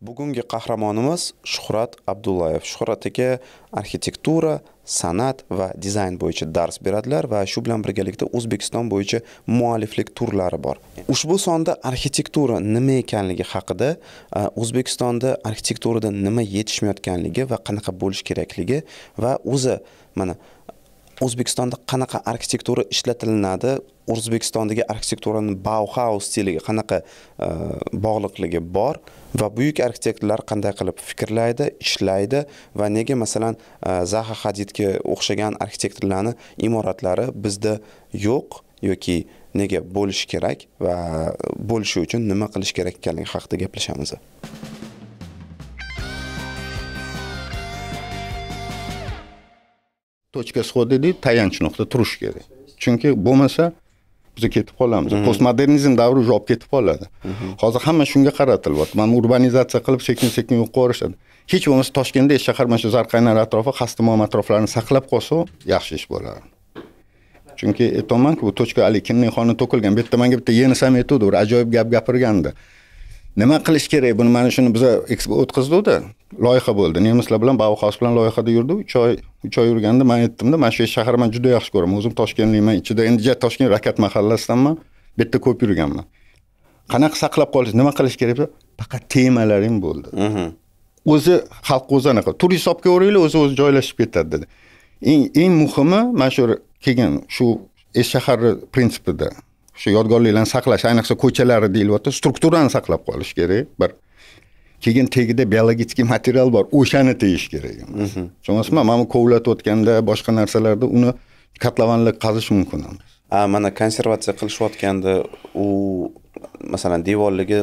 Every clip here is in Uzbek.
Bugungi qahramonimiz Shuhrat Abdullayev. Shuhrat aka arxitektura, san'at va dizayn bo'yicha dars beradilar va shu bilan birgalikda O'zbekiston bo'yicha mualliflik turlari bor. Ushbu sonda arxitektura nima ekanligi haqida, O'zbekistonda arxitekturada nima yetishmayotganligi va qanaqa bo'lish kerakligi va o'zi mana O'zbekistonda qanaqa arxitektura ishlatilinadi, o'zbekistondagi arxitekturani bauhaus stiliga qanaqa e, bog'liqligi bor va buyuk arxitektorlar qanday qilib fikrlaydi ishlaydi va nega masalan e, zaha hadidga o'xshagan arxitektorlarni imoratlari bizda yo'q yoki nega bo'lishi kerak va bo'lishi uchun nima qilish kerak ekanligi haqida gaplashamiz точка схода дейді tayanch nuqta turish kerak chunki bo'lmasa biza ketib qolamiz mhm. postmodernizm davri уже olib ketib qoladi mhm. hozir hamma shunga qaratilyapti mana urbanizatsiya qilib sekin sekin yo'q qilib yuborishadi hech bo'lmasa toshkentda shahar mana shu zarqaynar atrofi xastamom atroflarini saqlab qolsa yaxshi ish bo'lardi chunki aytyapmanku bu точка ali kimning qoni to'kilgan bu yerda manga bitta yenisam aytuvdi bir ajoyib gap gapirgandi nima qilish kerak buni mana shuni biza expo o'tkazuvdi loyiha bo'ldi nemislar bilan bauhaus bilan loyihada yurdi uch oy uch oy yurganda man aytdimda mana shu shaharni man juda yaxshi ko'raman o'zim toshkentlikman ichida endi toshkent rakat mahallasidanman bu yerda ko'p yurganman qanaqa saqlab qolish nima qilish kerak faqat temalaring bo'ldi mhm. o'zi xalqni o'zi anaqa turist olib kelaveringlar o'zi o'zi joylashib ketadi dedi eng eng muhimi mana shu keyin shu shaharni prinsipida shu yodgorliklarni saqlash ayniqsa ko'chalari deyilyapti strukturani saqlab qolish kerak bir keyin tagida biologik material bor o'shani tegish kerak mhm. tushunyapsizmi mana bu kovlatayotganda boshqa narsalarda uni kotlovanlar qazish mumkin emas a mana konservatsiya qilishayotganda u masalan devorligi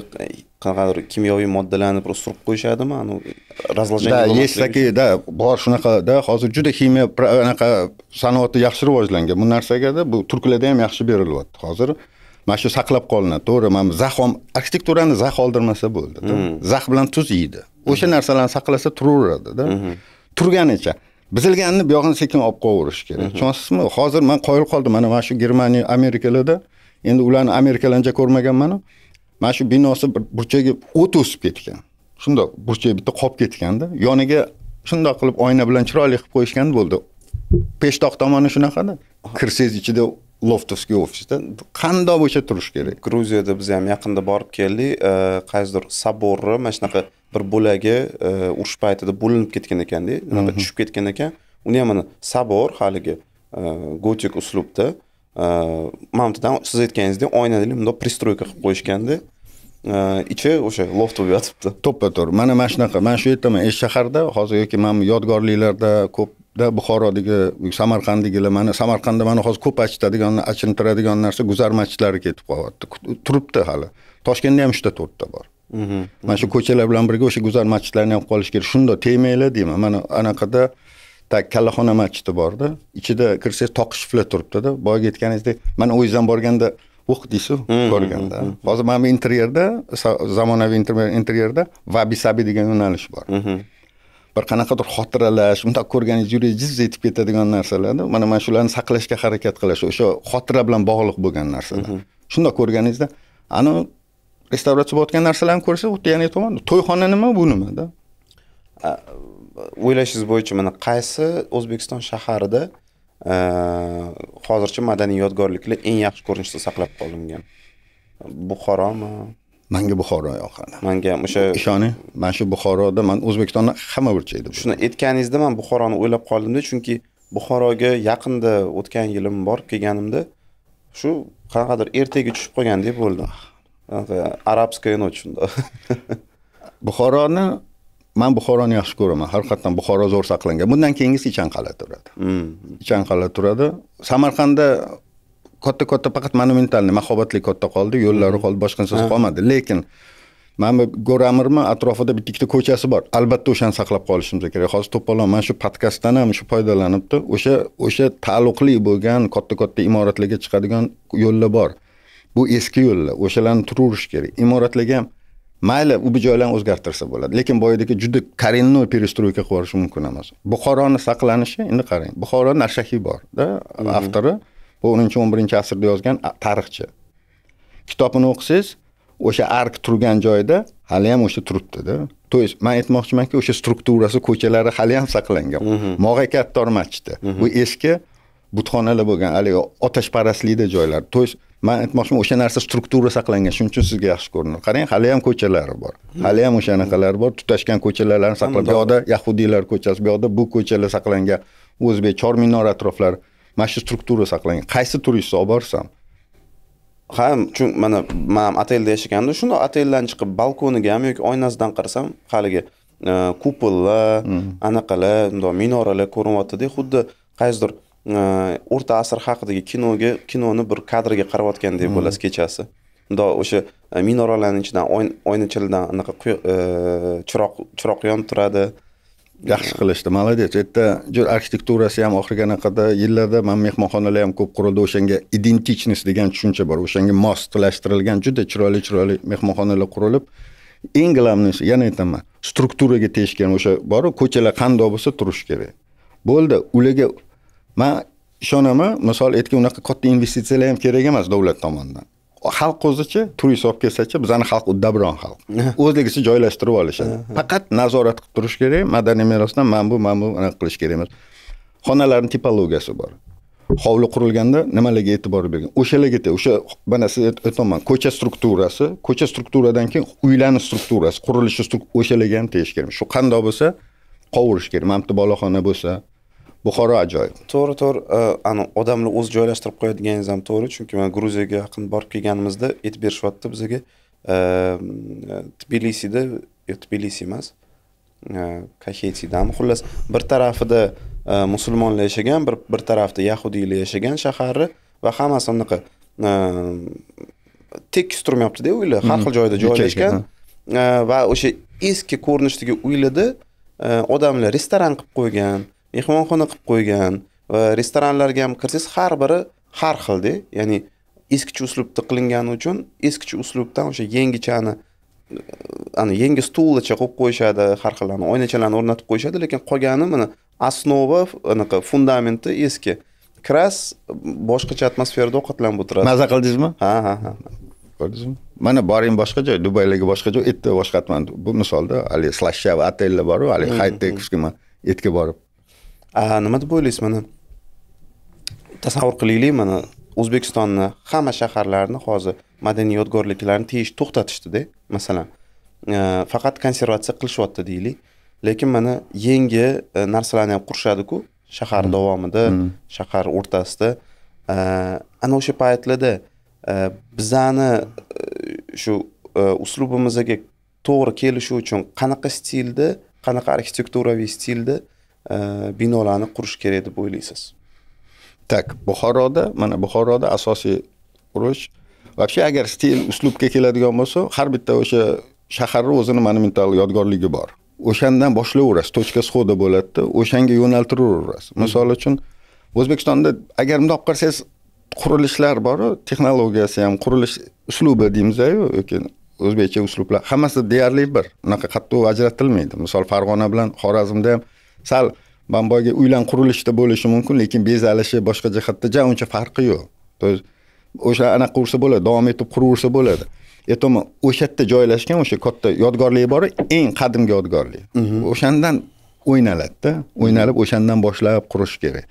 qanaqadir kimyoviy moddalarni просто surib qo'yishadimi anu разложение да есть такие да bor shunaqada hozir juda ximiya anaqa sanoati yaxshi rivojlangan bu narsagada bu turklarda ham yaxshi berilyapti hozir mana shu saqlab qolinadi to'g'ri mana zax ham arxitekturani zax oldirmasa bo'ldi hmm. zax bilan tuz yeydi hmm. o'sha narsalarni saqlasa turaveradida hmm. turganicha buzilganini bu sekin olib qo'yaverish kerak tushunyapsizmi hozir man qoyil qoldim mana mana shu germaniya amerikalarda endi ularni ko'rmaganman ko'rmaganmanu mana shu binosi bir burchagi o't o'sib ketgan shundoq burchak bitta qolib ketganda yoniga shundoq qilib oyna bilan chiroyli qilib qo'yishgan bo'ldi peshtoq tomoni shunaqada kirsangiz ichida loftovskiy ofisda qandoq bo'lsa turish kerak gruziyada biz ham yaqinda borib keldik qaysidir soborni mana shunaqa bir bo'lagi urush paytida bo'linib ketgan ekanda mhm. tushib ketgan ekan uni ham mana sabor haligi gotik uslubda mana bittadan siz aytganingizdek oynali bundoq пристройка qilib qo'yishganda ichi o'sha loft bo'lib yotibdi to'ppa to'g'ri mana mana shunaqa mana shu yerda man shaharda hozir yoki mana yodgorliklarda ko'pda buxorodagi samarqanddagilar mana samarqandda mana hozir ko'p achitadigan achintiradigan narsa guzar masjidlari ketib qolyapti turibdi hali toshkentda ham uchta to'rtta bor mana shu ko'chalar bilan birga o'sha guzar masjidlarni ham qolish kerak shundoq tegmanglar deyman mana anaqada tag kallaxona machiti borda ichida kirsangiz toq shifla turibdida boyagi aytganingizdek man o'yizdan borganda uh deysizu ko'rganda hmm, hmm, hmm, hozir mana bu interyerda zamonaviy interyerda vabi sabi degan yo'nalish bor bir qanaqadir xotiralash undoq ko'rganingiz yurak jiz etib ketadigan narsalarda mana mana shularni saqlashga harakat qilish o'sha xotira bilan bog'liq bo'lgan narsalar shundoq ko'rganingizda ani restavratsiya bo'layotgan narsalarni ko'rsa xuddi yana aytyapman to'yxona nima bu nimada o'ylashingiz bo'yicha mana qaysi o'zbekiston shaharida e, hozircha madaniy yodgorliklar eng yaxshi ko'rinishda saqlab qolingan buxoromi manga buxoro yoqadi manga ham o'sha ishoning man shu buxoroda man o'zbekistonni hamma burchagida shuni aytganingizda man buxoroni o'ylab qoldimda chunki buxoroga yaqinda o'tgan yilim borib kelganimda shu qanaqadir ertaga tushib qolgandek bo'ldim ah. arabskaya ночь shundoq buxoroni man buxoroni yaxshi ko'raman haqiqatdan buxoro zo'r saqlangan bundan keyingisi qal'a turadi hmm. qal'a turadi samarqandda katta katta faqat monumentalniy mahobatli katta qoldi yo'llari hmm. qoldi narsasi qolmadi lekin mana bu go'ramirni atrofida bitta ikkita ko'chasi bor albatta o'shani saqlab qolishimiz kerak hozir to'polon mana shu podkastdan ham shu foydalanibdi o'sha o'sha taalluqli bo'lgan katta katta imoratlarga chiqadigan yo'llar bor bu eski yo'llar o'shalarni turaverish kerak imoratlarga ham mayli u bir joylarni o'zgartirsa bo'ladi lekin boyagidagi juda коренной перестройка qilib yuborishi mumkin emas buxoroni saqlanishi endi qarang buxoro narshahiy borda mhm. avtori bu o'ninchi o'n birinchi asrda yozgan tarixchi kitobini o'qisangiz o'sha ark turgan joyda hali ham o'sha turibdida то есть man aytmoqchimanki o'sha strukturasi ko'chalari hali ham saqlangan mhm. mog'ay kattor machiti bu mhm. eski butxonalar bo'lgan haligi otashparastlikda joylar то есть man aytmoqchiman o'sha narsa struktura saqlangan shuning uchun sizga yaxshi ko'rinadi qarang hali ham ko'chalari bor hali ham o'shanaqalari bor tutashgan ko'chalarlarni saqlab bu yoqda yahudiylar ko'chasi bu yoqda bu ko'chalar saqlangan o'zbek chor minor atroflari mana shu struktura saqlangan qaysi turist olib borsam ha chunki mana man otelda yashaganimda shundoq oteldan chiqib balkoniga ham yoki oynasidan qarasam haligi e, kupollar mm. anaqalar bundoq minoralar ko'rinyaptida xuddi qaysidir Э, o'rta asr haqidagi kinoga kinoni bir kadrga qarayotgandek bo'lasiz kechasi mundoq o'sha e, minoralarni ichidan oynachalardan anaqa e, chiroq chiroq yonib turadi yaxshi qilishdi молодец u yerda arxitekturasi ham oxirgi anaqada yillarda mana mehmonxonalar ham ko'p qurildi o'shanga identichность degan tushuncha bor o'shanga moslashtirilgan juda chiroyli chiroyli mehmonxonalar qurilib eng главныйsi yana aytaman strukturaga tegishgan o'sha boru ko'chalar qandoq bo'lsa turishi kerak bo'ldi ularga man ishonaman misol aytgan unaqa katta investitsiyalar ham kerak emas davlat tomonidan xalq o'zichi tur hisob kelsachi bizani xalq uddaburon xalq o'zligicha joylashtirib olishadi faqat nazorat qilib turish kerak madaniy merosdan mana bu mana bu anaqa qilish kerak emas xonalarni tipologiyasi bor hovli qurilganda nimalarga e'tibor bergan o'shalarga o'sha mana siz aytyapman ko'cha strukturasi ko'cha strukturadan keyin uylarni strukturasi qurilishi o'shalarga ham tegish kerak shu qandoq bo'lsa qovurish kerak mana bitta boloxona bo'lsa buxoro ajoyib to'g'ri to'g'ri ani odamlar o'zi joylashtirib qo'yadiganingiz ham to'g'ri chunki man gruziyaga yaqin borib kelganimizda aytib berishyapti bizaga tbilisida tbilisi emas kaxetidami xullas bir tarafida musulmonlar yashagan bir bir tarafda yahudiylar yashagan shaharni va hammasi unaqa tekis turmayaptida uylar har xil hmm, joyda joylashgan va o'sha eski ko'rinishdagi uylarda odamlar restoran qilib qo'ygan mehmonxona qilib qo'ygan va restoranlarga ham kirsangiz har biri har xilda ya'ni eskicha uslubda qilingani uchun eskicha uslubdan o'sha yangichani ana yangi stulcha qo'yib qo'yishadi har xil oynachalarni o'rnatib qo'yishadi lekin qolgani mana основа anaqa fundamenti eski kras boshqacha atmosferada ovqatlanib o'tirasiz maza qildingizmi ha ha ha ko'rdingizmi mana boring boshqa joy dubaylarga boshqa joy itni boshqa bu misolda haligi slashava otellar boru haligi mm-hmm. haytdek uskuma etga borib nima deb o'ylaysiz mana tasavvur qilaylik mana o'zbekistonni hamma shaharlarini hozir madaniy yodgorliklarni teyish to'xtatishdida masalan e, faqat konservatsiya qilishyapti deylik lekin mana yangi e, narsalarni ham qurishadiku shahar hmm. davomida hmm. shahar o'rtasida e, ana o'sha paytlarda bizani shu uslubimizga to'g'ri kelishi uchun qanaqa stilda qanaqa arxitekturaviy stilda binolarni qurish kerak deb o'ylaysiz так buxoroda mana buxoroda asosiy urush вообще agar stil uslubga keladigan bo'lsa har bitta o'sha shaharni o'zini monumental yodgorligi bor o'shandan boshlayverasiz точка схода bo'ladida o'shanga yo'naltiraverasiz misol uchun o'zbekistonda agar bundoq qarasangiz qurilishlar boru texnologiyasi ham qurilish uslubi deymizyu yoki o'zbekcha uslublar hammasi deyarli bir unaqa qattiq ajratilmaydi misol farg'ona bilan xorazmda ham sal bamboyga uylar qurilishda bo'lishi mumkin lekin bezalishi boshqa jihatda ja uncha farqi yo'q то есть o'sha anaqa qursa bo'ladi davom etib quraversa bo'ladi aytyapman e, o'sha yerda joylashgan o'sha katta yodgorlik bor eng qadimgi yodgorlik mhm. o'shandan o'ynaladida o'ynalib o'shandan boshlab qurish kerak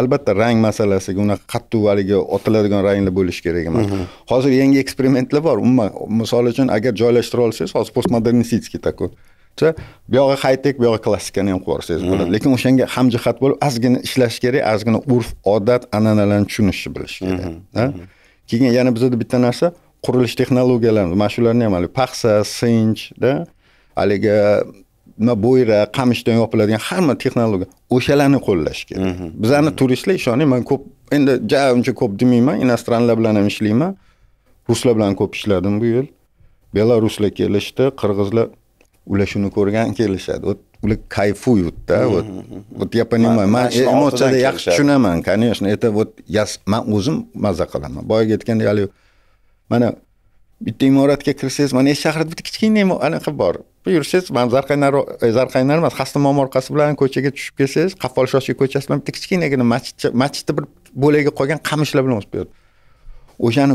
albatta rang masalasiga unaqa qattiq haligi otiladigan ranglar bo'lishi kerak emas mhm. hozir yangi eksperimentlar bor umuman misol uchun agar joylashtira olsangiz hozir postmodernistiskiy такой bu yog'i haytek bu yog'i klassikani ham yuborsangiz bo'ladi hmm. lekin o'shanga hamjihat bo'lib ozgina ishlash kerak ozgina urf odat an'analarni tushunishni bilish kerak hmm, hmm, keyin yana bizada bitta narsa qurilish texnologiyalari mana shularni ham haligi paxsa sinchda haligi nima bo'yra qamishdan yopiladigan hamma texnologiya o'shalarni qo'llash kerak bizani turistlar ishoning man ko'p endi ja uncha ko'p demayman inostranlar bilan ham ishlayman ruslar bilan ko'p ishladim bu yil belaruslar kelishdi qirg'izlar ular shuni ko'rgan kelishadi ular кайфуютda вот вот я понимаю man эмоцияда yaxshi tushunaman конечно это вот я man o'zim maza qilaman boyagi aytgandek haligi mana bitta imoratga kirsangiz mana e, shahrida bitta kichkina anaqa bor yursangiz mana zarqaynar e, zarqaynar emas xasta momo orqasi bilan ko'chaga tushib kelsangiz qaffol shoshi ko'chasi bilan bitta kichkinagina masjid masjidni bir bo'lagi qolgan qamishlar bilan o'sib o'shani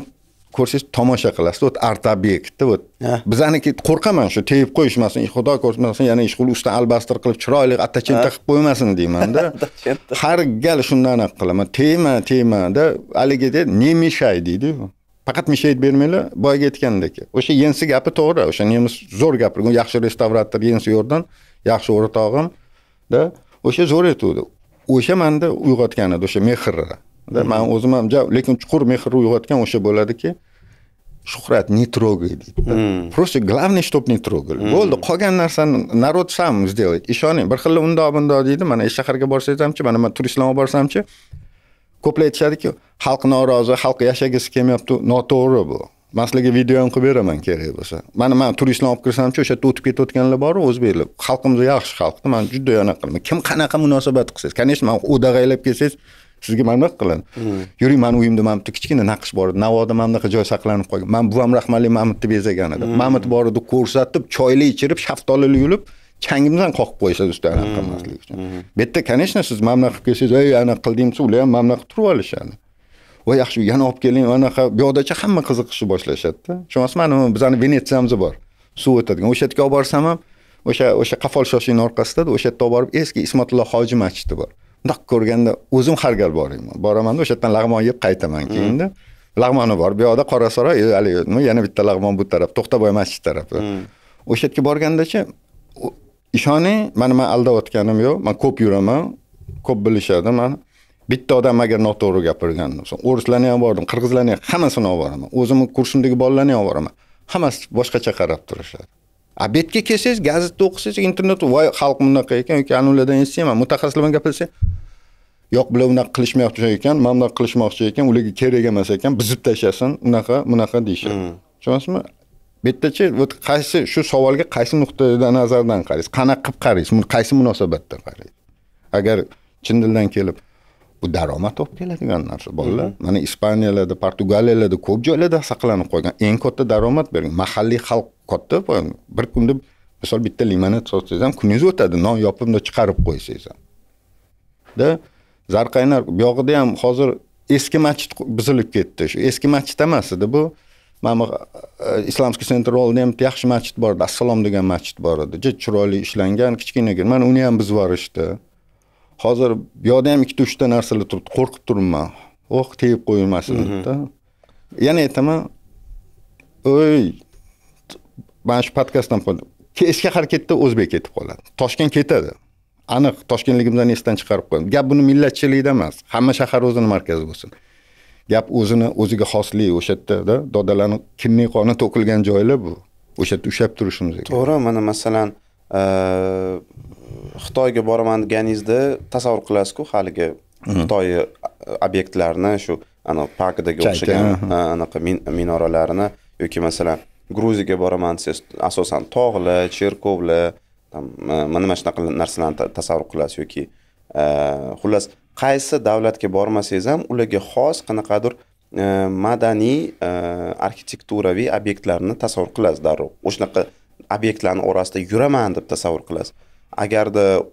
ko'rsangiz tomosha qilasiz вот art obyektda вот bizaniki qo'rqaman shu tegib qo'yishmasin xudo ko'rsmasin yana ishqul ustidan albastir qilib chiroyli attachenta qilib qo'ymasin deymanda har gal shundan qilaman tegma tegmada haligida не мешай deydiyu faqat mishayt bermanglar boyagi aytgandek o'sha yensi gapi to'g'ri o'sha nemis zo'r gapirgan yaxshi restavrator yensi yo'rdan yaxshi o'rtog'imda o'sha zo'r aytuvdi o'sha manda uyg'otgan edi o'sha mehrni man o'zim ham lekin chuqur mehr uyg'otgan o'sha bo'ladiki shuhrat не трогай deydi просто главное чтоб не трогали bo'ldi qolgan narsani народ сам сделает ishoning bir xilla undoq bundoq deydi mana shaharga borsangiz hamchi mana man turistlar olib borsamchi ko'plar aytishadiki xalq norozi xalq yashagisi kelmayapti noto'g'ri bu man sizlarga video ham qilib beraman kerak bo'lsa mana man turistlar olib kirsamchi o'sha yerda o'tib ketayotganlar boru o'zbeklar xalqimiz yaxshi xalqda man juda yonaqa kim qanaqa munosabat qilsangiz конечно man o'dag'aylab kelsangiz sizga mana bunaqa qiladi hmm. yuring mani uyimda mana bitta kichkina naqsh bor edi navoda mana bunaqa joy saqlanib qolgan mani buvam rahmatli mamutni bezagan edi hmm. mamut bor edi ko'rsatib choyli ichirib shaftolili yulib changimdan qoqib qo'yishadi ustidan anaqa hmm. qilmaslik uchun bu yerda конечно siz mana bunaqa qilib kelsangiz ey anaqa qildim desa ular ham mana bunaqa turib olishadi voy yaxshi yana olib keling anaqa bu yoqdacha hamma qiziqishni boshlashadida mana bizani venetsiyamiz bor suv o'tadigan o'sha yerga olib borsam ham o'sha o'sha qafol shoshini orqasida o'sha yerda olib borib eski ismatulloh hoji masjidi bor bundoq ko'rganda o'zim har gal boraman boramanda o'sha yerdan lag'mon yeb qaytaman keyinda lag'moni bor bu yoqda qora saroy e, haligi nima yana bitta lag'mon bu taraf to'xtaboy masjid tarafi hmm. o'sha yerga borgandachi ishoning mana man aldayotganim yo'q man ko'p yuraman ko'p bilishadi mani bitta odam agar noto'g'ri gapirgan bo'lsa o'rislarni ham bordim qirg'izlarni ham hammasini olib boraman o'zimni kursimdagi bolalarni ham boraman hammasi boshqacha qarab turishadi obedga kelsangiz gazetda o'qisangiz internet voy xalq bunaqa ekan ukani ulardan eshitsanman mutaxassislar bilan gaplashsa yo'q bular qilishmayapti qilishmoqchi ekan mana bunaqa qilishmoqchi ekan ularga kerak emas ekan buzib tashlasin unaqa bunaqa deyishadi tushunyapsizmi bu yerdachi вот qaysi shu savolga qaysi nuqtada nazardan qaraysiz qanaqa qilib qaraysiz qaysi munosabatda qaraysiz agar chin dildan kelib bu daromad topib keladigan narsa bolalar mm-hmm. mana ispaniyalarda portugaliyalarda ko'p joylarda saqlanib qolgan eng katta daromad bergan mahalliy xalq katta bir kunda misol bitta limonad sotsangiz ham kuningiz o'tadi non yopib chiqarib qo'ysangiz ham da bu yog'ida ham hozir eski masjid buzilib ketdi shu eski masjid emas edi bu mana bu e, islomskiy sentr oldida ham bitta yaxshi masjid bor edi assalom degan masjid bor edi juda chiroyli ishlangan kichkinagina mana uni ham buzib yuborishdi hozir bu yoqda ham ikkita uchta narsalar turibdi qo'rqib turibman oh tegib qo'ymasin debda yana aytaman o'y mana shu podkastdan eski harakatda o'zbek ketib qoladi toshkent ketadi aniq toshkentligimizni esdan chiqarib qo'yamiz gap buni millatchilikda emas hamma shahar o'zini markazi bo'lsin gap o'zini o'ziga xoslik o'sha yerdada dodalarni kimning qoni to'kilgan joylar bu o'sha yerda ushlab turishimiz kerak to'g'ri mana masalan xitoyga boraman deganingizda tasavvur qilasizku haligi xitoy e, obyektlarini shu anavi parkdagi o'xshagan anaqa minoralarini yoki masalan gruziyaga boraman desiz asosan tog'li e, mana mana shunaqa narsalarni tasavvur qilasiz yoki e, xullas qaysi davlatga bormasangiz ham ularga xos qanaqadir madaniy arxitekturaviy obyektlarni tasavvur qilasiz darrov o'shanaqa obyektlarni orasida yuraman deb tasavvur qilasiz agarda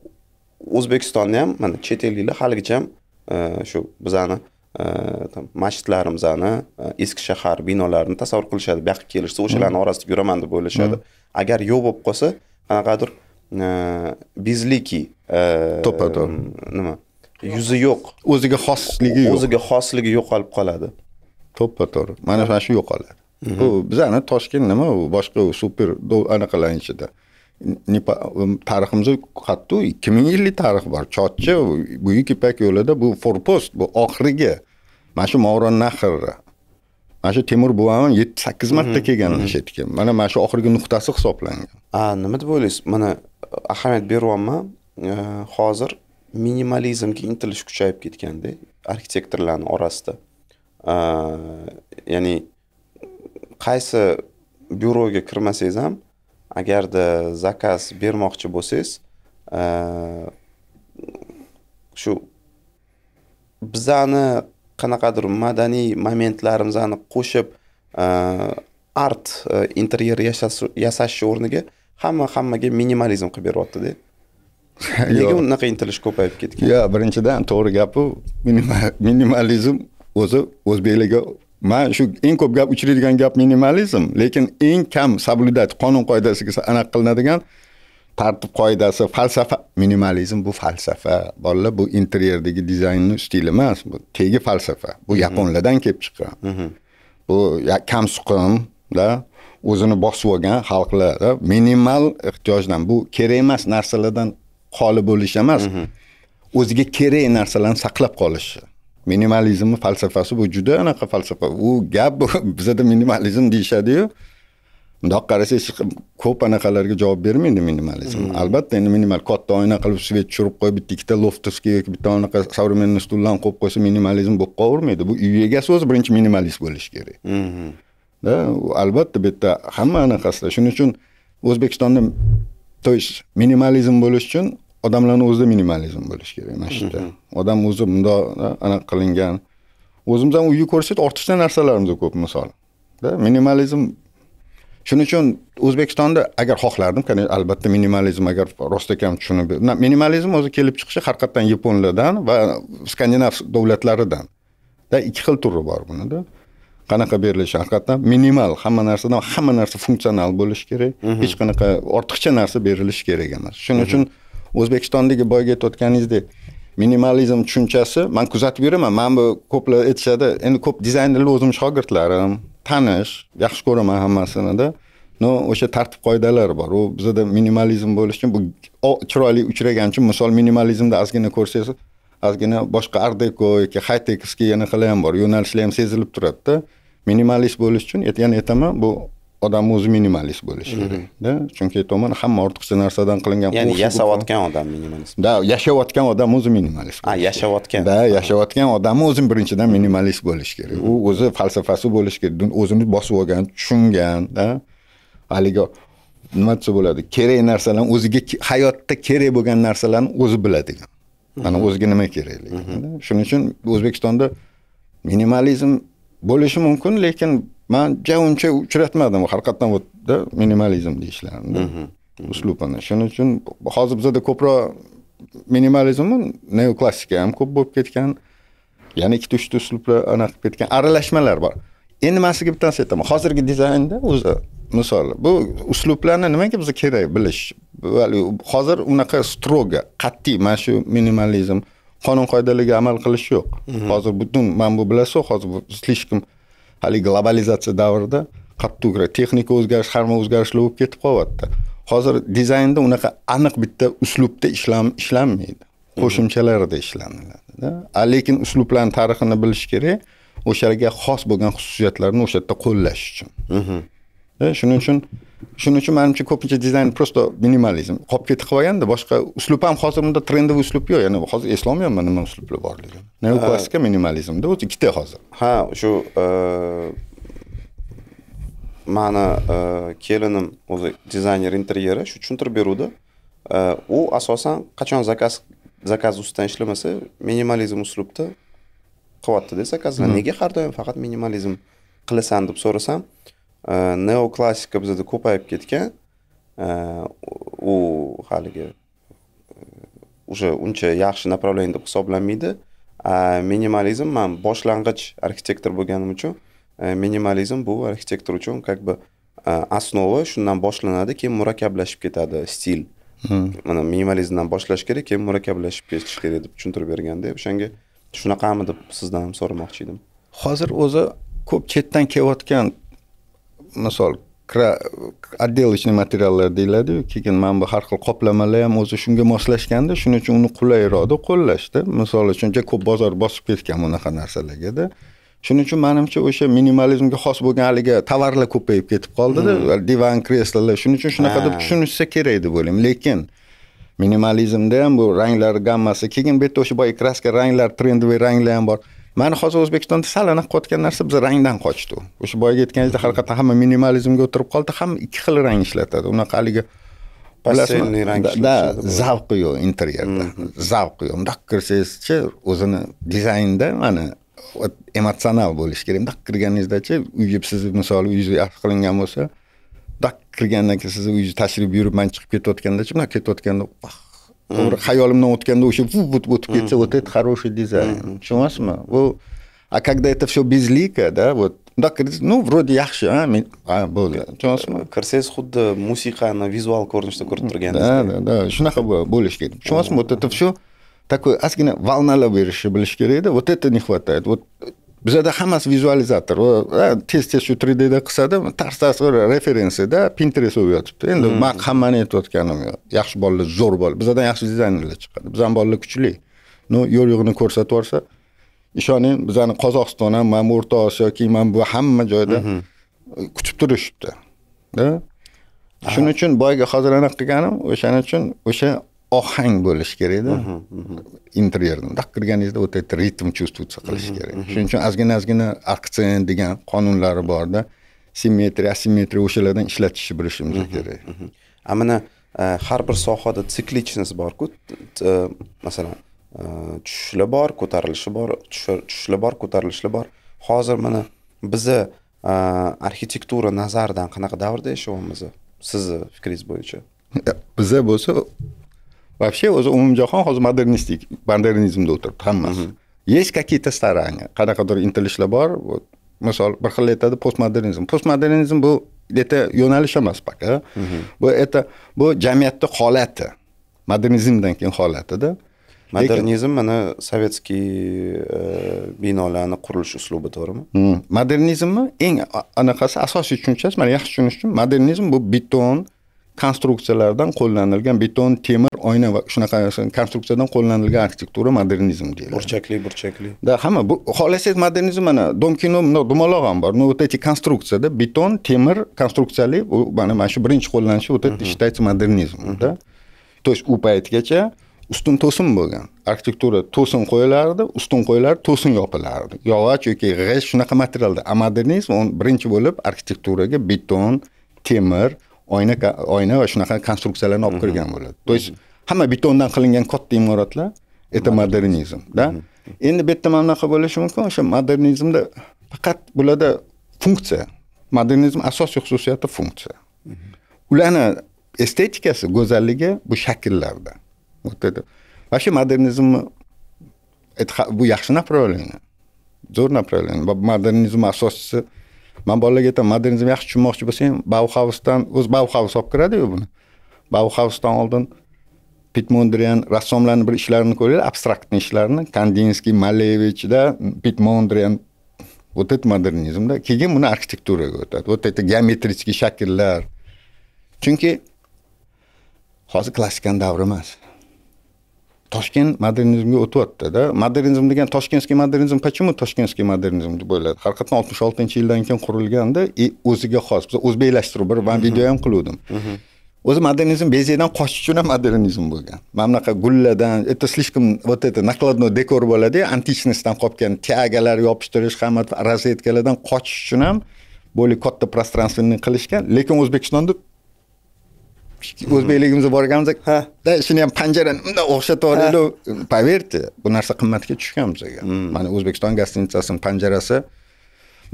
o'zbekistonda ham mana chet elliklar haligacha ham e, shu bizani e, masjidlarimizni e, eski shahar binolarini tasavvur qilishadi bu kelishsa o'shalarni mm-hmm. orasida yuraman deb o'ylashadi mm-hmm. agar yo'q bo'lib qolsa qanaqadir bezliki to'ppa nima yuzi yo'q o'ziga xosligi yo'q o'ziga xosligi yo'qolib qoladi to'ppa to'g'ri mana mana shu yo'qoladi mm-hmm. bu bizani toshkent nima u boshqa super anaqalarni ichida Um, tariximizda hatto ikki ming yillik tarix bor chotchi buyuk ipak yo'lida bu forpost bu oxirgi mana shu nahrni mana shu temur buvam yetti sakkiz marta mhm. kelganlar mhm. shu yerga mana mana shu oxirgi nuqtasi hisoblangan a nima deb o'ylaysiz mana ahamiyat beryapman e, hozir minimalizmga intilish kuchayib ketganda arxitektorlarni orasida ya'ni qaysi byuroga kirmasangiz ham agarda zakaz bermoqchi bo'lsangiz e, shu bizani qanaqadir madaniy momentlarimizni qo'shib e, art e, interyer yasash o'rniga hamma hammaga minimalizm qilib beryaptida nega unaqa intilish ko'payib ketgan yo'q birinchidan to'g'ri gapu minimalizm o'zi o'zbeklarga man shu eng ko'p gap uchraydigan gap minimalizm lekin eng kam соблюдать qonun qoidasiga anaqa qilinadigan tartib qoidasi falsafa minimalizm bu falsafa bolalar bu interyerdagi dizaynni stili emas bu tegi falsafa bu mhm. yaponlardan kelib chiqqan mhm. bu kamsuqumda o'zini bosib olgan xalqlar minimal ehtiyojdan bu kerak emas narsalardan xoli bo'lish emas mhm. o'ziga kerak narsalarni saqlab qolishi minimalizmni falsafasi bu juda anaqa falsafa u gap bizada minimalizm deyishadiyu mundoq qarasangiz ko'p anaqalarga javob bermaydi minimalizm hmm. albatta endi minimal katta oyna qilib svet tushirib qo'yib bitta ikkita loftovskiy yoki bitta anaqa современный stullarni qo'yib qo'ysa minimalizm bo'lib qolavermaydi bu uy egasi o'zi birinchi minimalist bo'lishi kerak да mm-hmm. albatta bu yerda hamma anaqasida shuning uchun o'zbekistonda то есть minimalizm bo'lishi uchun odamlarni o'zida minimalizm bo'lishi kerak mana shu yerda mhm. odam o'zi bundoq anaqa qilingan o'zimiz ham uyni ko'rsak ortiqcha narsalarimiz ko'p misolda minimalizm shuning uchun o'zbekistonda agar xohlardim albatta minimalizm agar rostakam tushunib minimalizm o'zi kelib chiqishi haqiqatdan yaponlardan va skandinav davlatlaridan ikki xil turi bor bunida qanaqa berilishi haqiqatdan minimal hamma narsadan hamma narsa funksional bo'lishi kerak mhm. hech qanaqa ortiqcha narsa berilishi kerak emas shuning mhm. uchun o'zbekistondagi boyga aytayotganingizdek minimalizm tushunchasi man kuzatib yuraman mana bu ko'plar aytishadi endi ko'p dizaynerlar o'zimni shogirdlarim tanish yaxshi ko'raman hammasinida no o'sha tartib qoidalar bor u bizada minimalizm bo'lishi uchun bu chiroyli uchun misol minimalizmda ozgina ko'rsangiz ozgina boshqa art deko yoki hay yana yanaqalar ham bor yo'nalishlar ham sezilib turadida minimalist bo'lish uchun yana aytaman bu odam o'zi minimalist bo'lishi mhm. kerakda chunki aytyapman hamma ortiqcha narsadan qilingan ya'ni yashayotgan odam minimalist да yashayotgan odam o'zi minimalist ha yashayotgan да yashayotgan odam o'zi birinchidan minimalist bo'lishi kerak u o'zi falsafasi bo'lishi kerak o'zini bosib olgan tushunganda haligi nima desa bo'ladi kerak narsalarni o'ziga hayotda kerak bo'lgan narsalarni o'zi biladigan mhm. mana o'ziga nima kerakligini mhm. shuning uchun o'zbekistonda minimalizm bo'lishi mumkin lekin man ja uncha uchratmadim haqiqatdan o'tda minimalizm deyishlarni uslubini shuning uchun hozir bizada ko'proq minimalizmmi neoklassika ham ko'p bo'lib ketgan yana ikkita uchta uslublar anaqa qilib ketgan aralashmalar bor endi man sizga bittasini aytaman hozirgi dizaynda o'zi misol bu uslublarni nimaga bizga kerak bilish hozir unaqa stroga qat'iy mana shu minimalizm qonun qoidalarga amal qilish yo'q hozir butun mana bu bilasizu hozir bu слишком haligi globalizatsiya davrida qattiq texnika o'zgarish harma o'zgarishlar bo'lib ketib qolyapti hozir dizaynda unaqa aniq bitta uslubda ishlanmaydi qo'shimchalarda ishlaniladida lekin uslublarni tarixini bilish kerak o'shalarga xos bo'lgan xususiyatlarni o'sha yerda qo'llash uchun mhmm. e, shuning uchun shuning uchun manimcha ko'pincha dizayn просто minimalizm qolib ketib qolganda boshqa uslub ham hozir bunda trendoviy uslub yo'q ya'ni hozir eslolmayapman nima uslublar borligini neoklassika minimalizmda o'zi ikkita hozir ha shu e, mani e, kelinim o'zi dizayner interyeri shu tushuntirib beruvdi e, u asosan qachon zakaz zakaz ustidan ishlamasa minimalizm uslubda qilyaptida zakazlar nega har doim faqat minimalizm qilasan deb so'rasam neoklassika bizada ko'payib ketgan u haligi уже uncha yaxshi направление deb hisoblanmaydi minimalizm man boshlang'ich arxitektor bo'lganim uchun minimalizm bu arxitektor uchun как бы основа shundan boshlanadi keyin murakkablashib ketadi stil mana minimalizmdan boshlash kerak keyin murakkablashib ketish kerak deb tushuntirib berganda o'shanga shunaqami deb sizdan ham so'ramoqchi edim hozir o'zi ko'p chetdan kelayotgan misol отделочный materiallar deyiladiyu keyin mana bu har xil qoplamalar ham o'zi shunga moslashganda shuning uchun uni qulayroqda qo'llashdi misol uchun juda ko'p bozor bosib ketgan bunaqa narsalargada shuning uchun manimcha o'sha minimalizmga xos bo'lgan haligi tovarlar ko'payib ketib qoldida hmm. divan kreslolar shuning uchun shunaqa deb tushunishsa kerak deb o'ylayman lekin minimalizmda ham bu ranglar gammasi keyin bu yerda o'sha boyagi kraska ranglar trendoviy ranglar ham bor mana hozir o'zbekistonda salanib qolayotgan narsa biz rangdan qochdi o'sha boyagi aytganingizdek haqiqatdan hamma minimalizmga o'tirib qoldi hamma ikki xil rang ishlatadi unaqa haligi pastellniy rang да zavqi yo'q interyerda hmm. zavqi yo'q mundoq kirsangizchi o'zini dizaynda mana emotsional bo'lishi kerak mundoq kirganingizdachi uyga sizni misol uyingiz yaxshi qilingan bo'lsa mundoq kirgandan keyin sizni uyingizni tashrif buyurib man chiqib ketayotgandachi mundoq ketayotganda to'g'ri xayolimdan o'tganda o'sha o'tib o'tib ketsa вот это хороший дизайн tushunyapsizmi bu а когда это все безлико да вот да ну вроде yaxshi а мен ha bo'ldi tushunyapsizmi kirsangiz xuddi musiqani vizual ko'rinishda ko'rib turganingizdek да да шунақа bo'lishi kerak tushunyapsizmi вот это все такой ozgina волналab berishni bilish kerakda вот это не хватает вот bizada hammasi vizualizator tez tez shu 3dda qilsada tars tars referensiyada pinterest bo'lib yotibdi endi hmm. man hammani aytayotganim yaxshi bolalar zo'r bola bizadan yaxshi dizaynerlar chiqadi bizani bolalar kuchli ну yo'l yo'g'ini ko'rsatib yuborsa ishoning bizani qozog'iston ham mana o'rta osiyo yoki mana bu hamma joyda mhm. kutib turishibdi shuning uchun boyga hozir anaqa qilganim o'shaning uchun o'sha ohang bo'lishi kerakda interyerni undaq kirganingizda o'ta этот ritm чувствуется qilishi kerak shuning uchun ozgina ozgina aksent degan qonunlari borda simmetriya asimmetriya o'shalardan ishlatishni bilishimiz kerak a mana e, har bir sohada siklichность borku e, masalan e, tushishlar bor ko'tarilishi bor tushishlar bor ko'tarilishlar bor hozir mana biza arxitektura nazaridan qanaqa davrda yashayapmiz sizni fikringiz bo'yicha biza bo'lsa вообще o'zi umumjahon hozir modernistik modernizmda o'tiribdi hammasi есть какие то старания qanaqadir intilishlar bor misol bir xil aytadi postmodernizm postmodernizm bu это yo'nalish emas пока bu это bu jamiyatni holati modernizmdan keyin holatida modernizm mana sovetskiy binolarni qurilish uslubi to'g'rimi modernizmni eng anaqasi asosiy tushunchasi mana yaxshi tushunish uchun modernizm bu beton konstruksiyalardan qo'llanilgan beton temir oyna va shunaqa konstruksiyadan qo'llanilgan arxitektura modernizm deyiladi burchakli burchakli да hamma bu xohlasangiz modernizm mana dom kino dumaloq ham bor ну вот эти konstruksiyada beton temir konstruksiyali u mana mana shu birinchi qo'llanishi вот это считается modernizm да то есть u paytgacha ustun to'sin bo'lgan arxitektura to'sin qo'yilardi ustun qo'yilardi to'sin yopilardi yog'och yoki g'isht shunaqa materialda a modernizm birinchi bo'lib arxitekturaga beton temir oyna oyna va shunaqa konstruksiyalarni olib kirgan bo'ladi то есть hamma betondan qilingan katta imoratlar это да endi bu yerda mana bunaqa bo'lishi mumkin o'sha modernizmda faqat bularda funksiya modernizm asosiy xususiyati funksiya ularni estetikasi go'zalligi bu shakllarda вообще modernizmni bu yaxshi направление zo'r направление modernizm asoschisi man bolalarga aytaman modernizmni yaxshi tushunmoqchi bo'lsang bauhausdan o'zi bauhaus olib kiradiyu buni bauhausdan oldin mondrian rassomlarni bir ishlarini ko'ringlar abstraktni ishlarini kandinskiy malevichda mondrian вот это modernizmda keyin buni arxitekturaga o'tadi вот это geometrический shakllar chunki hozir klassikani davri emas toshkent modernizmga o'tyaptida modernizm degan toshkentskiy modernizm почему toshkentskiy modernizm deb o'yladi haqiqatdan oltmish oltinchi yildan keyin qurilganda e, o'ziga xos biz o'zbekilashtiruv bir man video ham qiluvdim o'zi modernizm bezakdan qochish uchun ham modernizm bo'lgan mana bunaqa gulladan это слишком вот это накладной dekor bo'ladiyu antichnostdan qolgan tyagalar yopishtirish hamma razvedkalardan qochish uchun ham более katta пространственный qilishgan lekin o'zbekistonda bor ekanmiz ha shuni ham panjarani bunday o'xshatib yubordiku поверьте bu narsa qimmatga tushgan bizaga hmm. mana o'zbekiston gostinitsasini panjarasi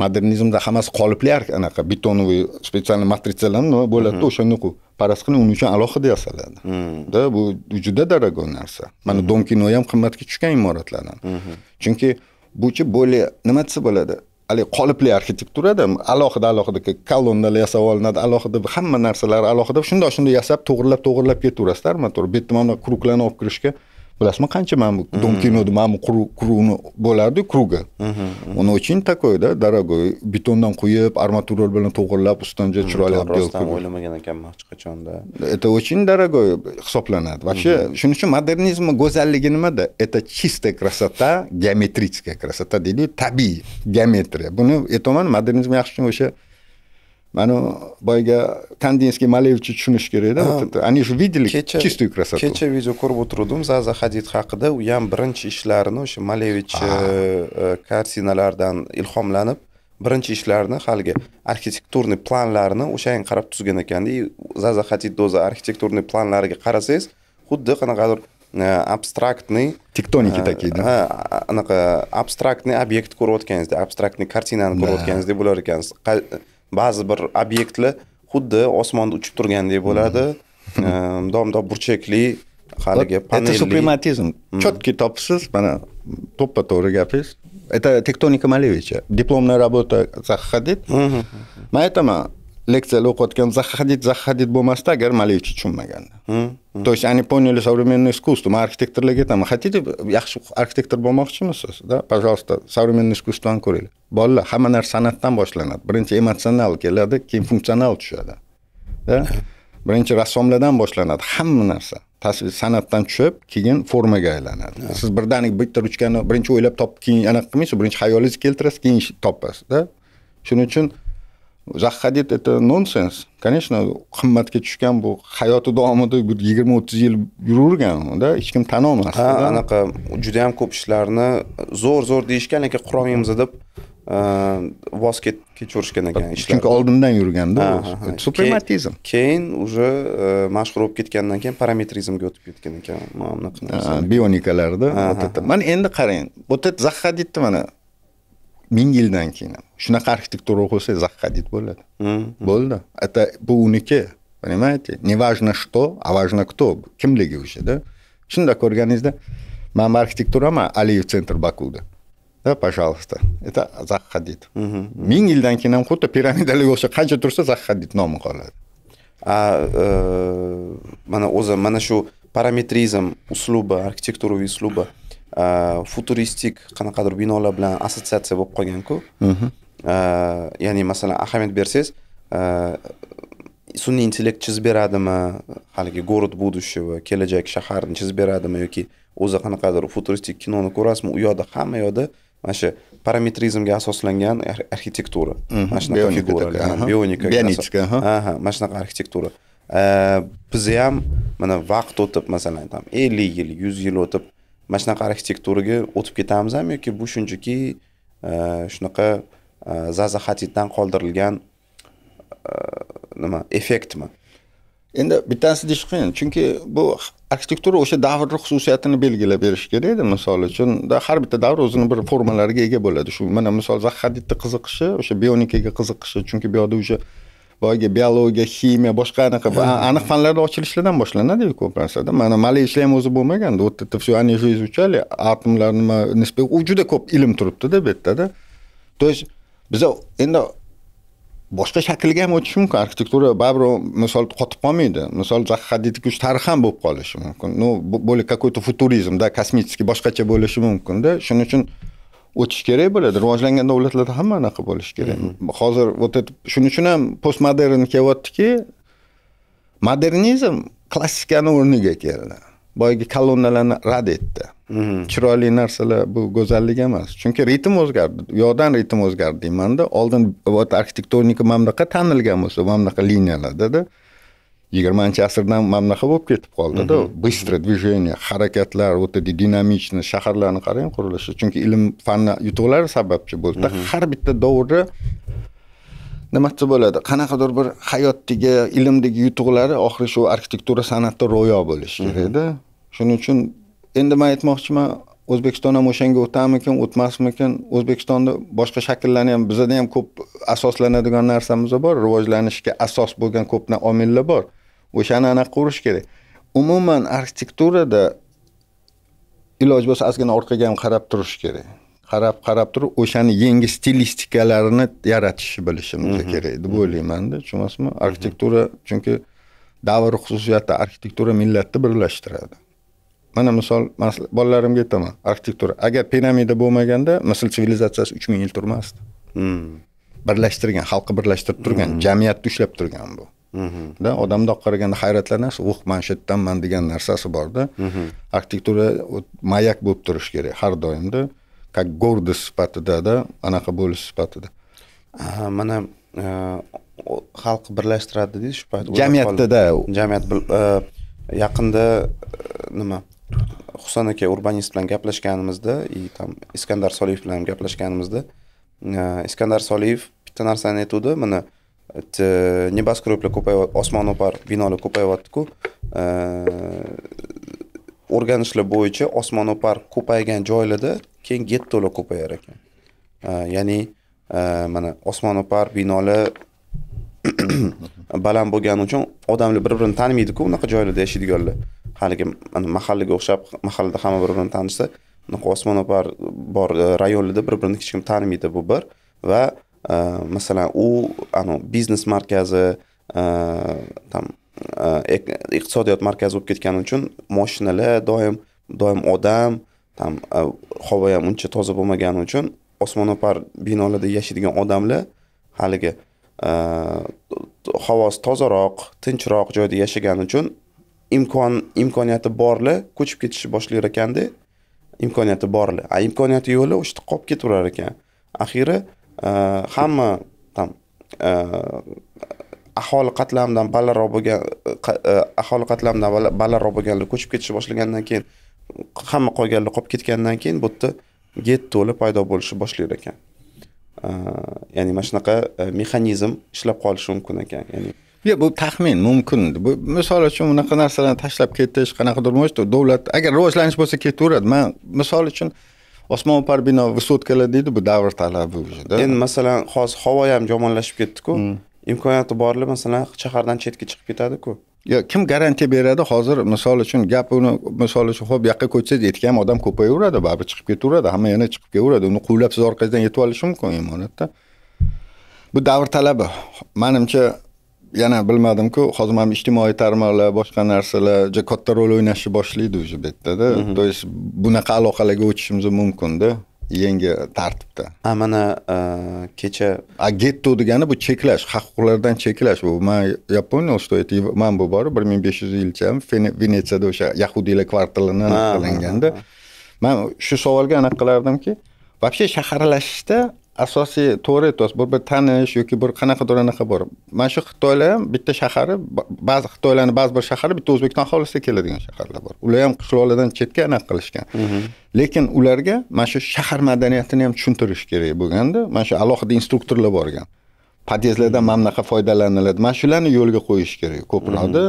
modernizmda hammasi qolipli anaqa betonoviy специальный matritsalar nima bo'ladida hmm. o'shanga paraz qiling uning uchun alohida yasaladi yasaladida hmm. bu juda дорогой narsa mana dom kino ham qimmatga tushgan imoratlardan chunki buchi более nima desa bo'ladi haligi qolipli arxitekturada alohida alohida kolonnalar yasab olinadi alohida hamma narsalar alohida shundoq shundoq yasab to'g'irlab to'g'irlab ketaverasizlar armatura betni mana kruglarni olib kirishga Bilasizmi qancha mana bu Dom mm. kinoni mana bu krugni bo'lardi kruga. Mm-hmm, mm-hmm. Uni uchun да дорогой betondan quyib, armatura bilan to'g'irlab, ustidan mm-hmm, chiroyli Rostdan o'ylamagan ekanman hech qachonda. Это очень дорогой hisoblanadi. Вообще, shuning uchun modernizmni go'zalligi nimada? Это чистая красота, geometrическая красота deydi, tabiiy geometriya. Buni aytaman, modernizm yaxshi o'sha mana boyagi kandinskiy malevichni tushunish kerakda ana shu видели kecha чистую красоту kecha video ko'rib o'tiruvdim zaza hadid haqida u ham birinchi ishlarini o'sha malevich ah. e, e, kartinalaridan ilhomlanib birinchi ishlarini haligi arxitekturniy planlarini o'shanga qarab tuzgan ekanda zaza hadidni o'zi arxitekturniy planlariga qarasangiz xuddi qanaqadir e, abstraktniy tektoniki такие да anaqa abstraktniy ob'ekt ko'rayotganingizdek abstraktniy kartinani ko'rayotganingizdek bo'lar ekansiz ba'zi bir obyektlar xuddi osmonda uchib turgandek bo'ladi mhm. ehm, domdop burchakli haligi panelli это suprematizm четкий mhm. topibsiz mana to'ppa to'g'ri gapingiz это тектоника малевича дипломная работа ходит man aytaman лекцияlar o'qiyotgan zaxadid zaxadid bo'lmasdi agar malevich tushunmaganda то hmm, hmm. есть они поняли современное искусство man arxitektorlarga aytaman хотите yaxshi arxitektor bo'lmoqchimisiz да пожалуйста современное искусствoni ko'ringlar bolalar hamma narsa san'atdan boshlanadi birinchi emotsional keladi keyin funksional tushadi да birinchi rassomlardan boshlanadi hamma narsa tasvir san'atdan tushib keyin formaga aylanadi siz birdaniga bitta ruchkani birinchi o'ylab topib keyin anaqa qilmaysiz birinchi hayolingizni keltirasiz keyin topasiz да shuning uchun hadid это nonsens конечно qimmatga tushgan bu hayoti davomida bir yigirma o'ttiz yil yuraverganda hech kim tan olmasdi ha anaqa juda yam ko'p ishlarni zo'r zo'r deyishgan lekin qurolmaymiz deb e, voz kechirishgan ekan ishlar chunki oldindan yurganda suprematizm keyin уже e, mashhur bo'lib ketgandan keyin parametrizmga o'tib ketgan ekan mana bunaqa bionikalarda mana endi qarang вот это zaxaditni mana ming yildan keyin ham shunaqa архитектура o'qilsa заходить bo'ladi mm, mm. bo'ldi это bu uniki понимаете не важно что а важно кто kimligi o'sha shundoq ko'rganingizda man arxitekturaman aliyev sentr bakuda да пожалуйста это заходит mm-hmm, mm-hmm. ming yildan keyin ham xuddi piramidalarga o'xshab qancha tursa заходит nomi qoladi a e, mana o'zi mana shu parametrizm uslubi arxitektura uslubi futuristik э, qanaqadir binolar bilan assotsiatsiya bo'lib qolganku ya'ni masalan ahamiyat bersangiz sun'iy intellekt chizib beradimi haligi город будущего kelajak shaharni chizib beradimi yoki o'zi qanaqadir futuristik kinoni ko'rasizmi u yoqda hamma yoqda mana shu parametrizmga asoslangan arxitektura mana shunaqa figura bionika bionika mana shunaqa arxitektura э, biz ham mana vaqt o'tib masalan там ellik yil yuz yil o'tib mana shunaqa arxitekturaga o'tib ketamizmi yoki bu shunchaki e, shunaqa e, zaza hatiddan qoldirilgan e, nima effektmi endi bittasi deyish qiyin chunki bu arxitektura o'sha davrni xususiyatini belgilab berishi kerakda misol uchun har bitta davr o'zini bir formalariga ega bo'ladi shu mana misol zaha hadidni qiziqishi o'sha bionikaga qiziqishi chunki bu yoqda уже boyagi biologiya ximiya boshqa anaqa aniq fanlarda ochilishlardan boshlanadiku ko'p narsada mana malevishlar ham o'zi bo'lmaganda вот это все они же изучали atomlar nima nisbiy u juda ko'p ilm turibdida bu yerdada то есть biza endi boshqa shaklga ham o'tishi mumkin arxitektura baribir misol qotib qolmaydi misol hadidni uch tarix ham bo'lib qolishi mumkin ну более какой то футуризм да космический boshqacha bo'lishi mumkinda shuning uchun o'tish kerak bo'ladi rivojlangan davlatlarda hamma anaqa bo'lishi kerak hmm. hozir вот это shuning uchun ham postmodern kelyaptiki modernizm klassikani o'rniga keldi boyagi kolonnalarni rad etdi hmm. chiroyli narsalar bu go'zallik emas chunki ritm o'zgardi u yoqdan ritm o'zgardi deymanda oldin вот arxitektonika bunaqa tanilgan bo'lsa mana bunaqa liniyalardada yigirmanchi asrdan mana bunaqa bo'lib ketib qoldida быстро mhm. mhm. движение harakatlar вот эти динамичность shaharlarni qarang qurilishi chunki ilm fanni yutuqlari sababchi bo'ldi mhm. har bitta davrni nima desa bo'ladi qanaqadir bir hayotdagi ilmdagi yutuqlari oxiri shu arxitektura san'atda ro'yo bo'lishi kerakda shuning uchun endi man aytmoqchiman o'zbekiston ham o'shanga o'tamikin o'tmasmikan o'zbekistonda boshqa shakllarni ham bizada ham ko'p asoslanadigan narsamiz bor rivojlanishga asos bo'lgan ko'p omillar bor o'shani aniq qurish kerak umuman arxitekturada iloji bo'lsa ozgina orqaga ham qarab turish kerak qarab qarab turib o'shani yangi stilistikalarini yaratishni bilishimiz mhm. kerak deb mhm. o'ylaymanda tushunyapsizmi arxitektura chunki davr xususiyati arxitektura millatni birlashtiradi mana misol bolalarimga aytaman arxitektura agar piramida bo'lmaganda misl sivilizatsiyasi uch ming yil turmasdi hmm. birlashtirgan xalqni birlashtirib turgan hmm. jamiyatni ushlab turgan bu da odam bundoq qaraganda hayratlanasiz uh man shu yerdanman degan narsasi borda arxitektura mayak bo'lib turishi kerak har doimda как гордость sifatidada anaqa bo'lish sifatida mana e, xalq birlashtiradi deydi shu payt jamiyatdada jamiyat e, yaqinda e, nima husan aka urbanist bilan gaplashganimizda и там iskandar soliyev bilan gaplashganimizda iskandar soliyev bitta narsani aytuvdi mana небоскребlar ko'payib osmono'par binolar ko'payyaptiku o'rganishlar bo'yicha osmono'par ko'paygan e, e joylarda keyin e gettolar ko'payar ekan ya'ni mana osmono'par binolar baland bo'lgani uchun odamlar bir birini tanimaydiku unaqa joylarda yashaydiganlar haligi mahallaga o'xshab mahallada hamma bir birini tanishsa unaqa osmono'par bor rayonlarda bir birini hech kim tanimaydi bu bir va masalan u anavi biznes markazi там iqtisodiyot markazi bo'lib ketgani uchun moshinalar doim doim odam там havo ham uncha toza bo'lmagani uchun osmonopar binolarda yashaydigan odamlar haligi havosi tozaroq tinchroq joyda yashagani uchun imkon imkoniyati borlar ko'chib ketishni boshlar ekanda imkoniyati borlar a imkoniyati yo'qlar o'sha yerda qolib ketaverar ekan axiyri Э, hamma там э, aholi qatlamidan balandroq bo'lgan э, aholi qatlamidan balandroq bo'lganlar ko'chib ketishni boshlagandan keyin hamma qolganlar qolib ketgandan keyin bu yerda gettolar paydo bo'lishni boshlar ekan ya'ni mana shunaqa mexanizm ishlab qolishi mumkin ekan ya'ni yo'q bu taxmin mumkin bu misol uchun unaqa narsalarni tashlab ketish qanaqadir davlat agar rivojlanish bo'lsa ketaveradi man misol uchun osmon opar bino высоткалар deydi bu davr talabi ujeda endi masalan hozir havo ham yomonlashib ketdiku hmm. imkoniyati borlar masalan shahardan chetga chiqib ketadiku yo kim garantiya beradi hozir misol uchun gap uni misol uchun ho'p yoqqa ko'chsangiz etga ham odam ko'payaveradi baribir chiqib ketaveradi hamma yana chiqib kelaveradi uni quvlab siz orqangizdan yetib olish mumkin imoratda bu davr talabi manimcha yana bilmadimku hozir mana ijtimoiy tarmoqlar boshqa narsalar juda katta rol o'ynashni boshlaydi уже bu yerdada то mhm. есть bunaqa aloqalarga o'tishimiz mumkinda yangi tartibda a mana e, kecha a getto degani bu cheklash haq huquqlardan cheklash bu man я понял что это man bu bor bir ming besh yuz yilcha venetsiyada o'sha yahudiylar kvartalini qilinganda man shu savolga anaqa qilardimki вообще shaharlashishda asosiy to'g'ri aytyapsiz bir bir tanish yoki bir qanaqadir anaqa bor mana shu xitoylar ham bitta shahari ba'zi xitoylarni ba'zi bir shahari bitta o'zbekiston aholisi keladigan shaharlar bor ular ham qishloqlardan chetga anaqa qilishgan lekin ularga mana shu shahar madaniyatini ham tushuntirish kerak bo'lganda mana shu alohida instruktorlar borgan podyezdlardan mana bunaqa foydalaniladi mana shularni yo'lga qo'yish kerak ko'proqda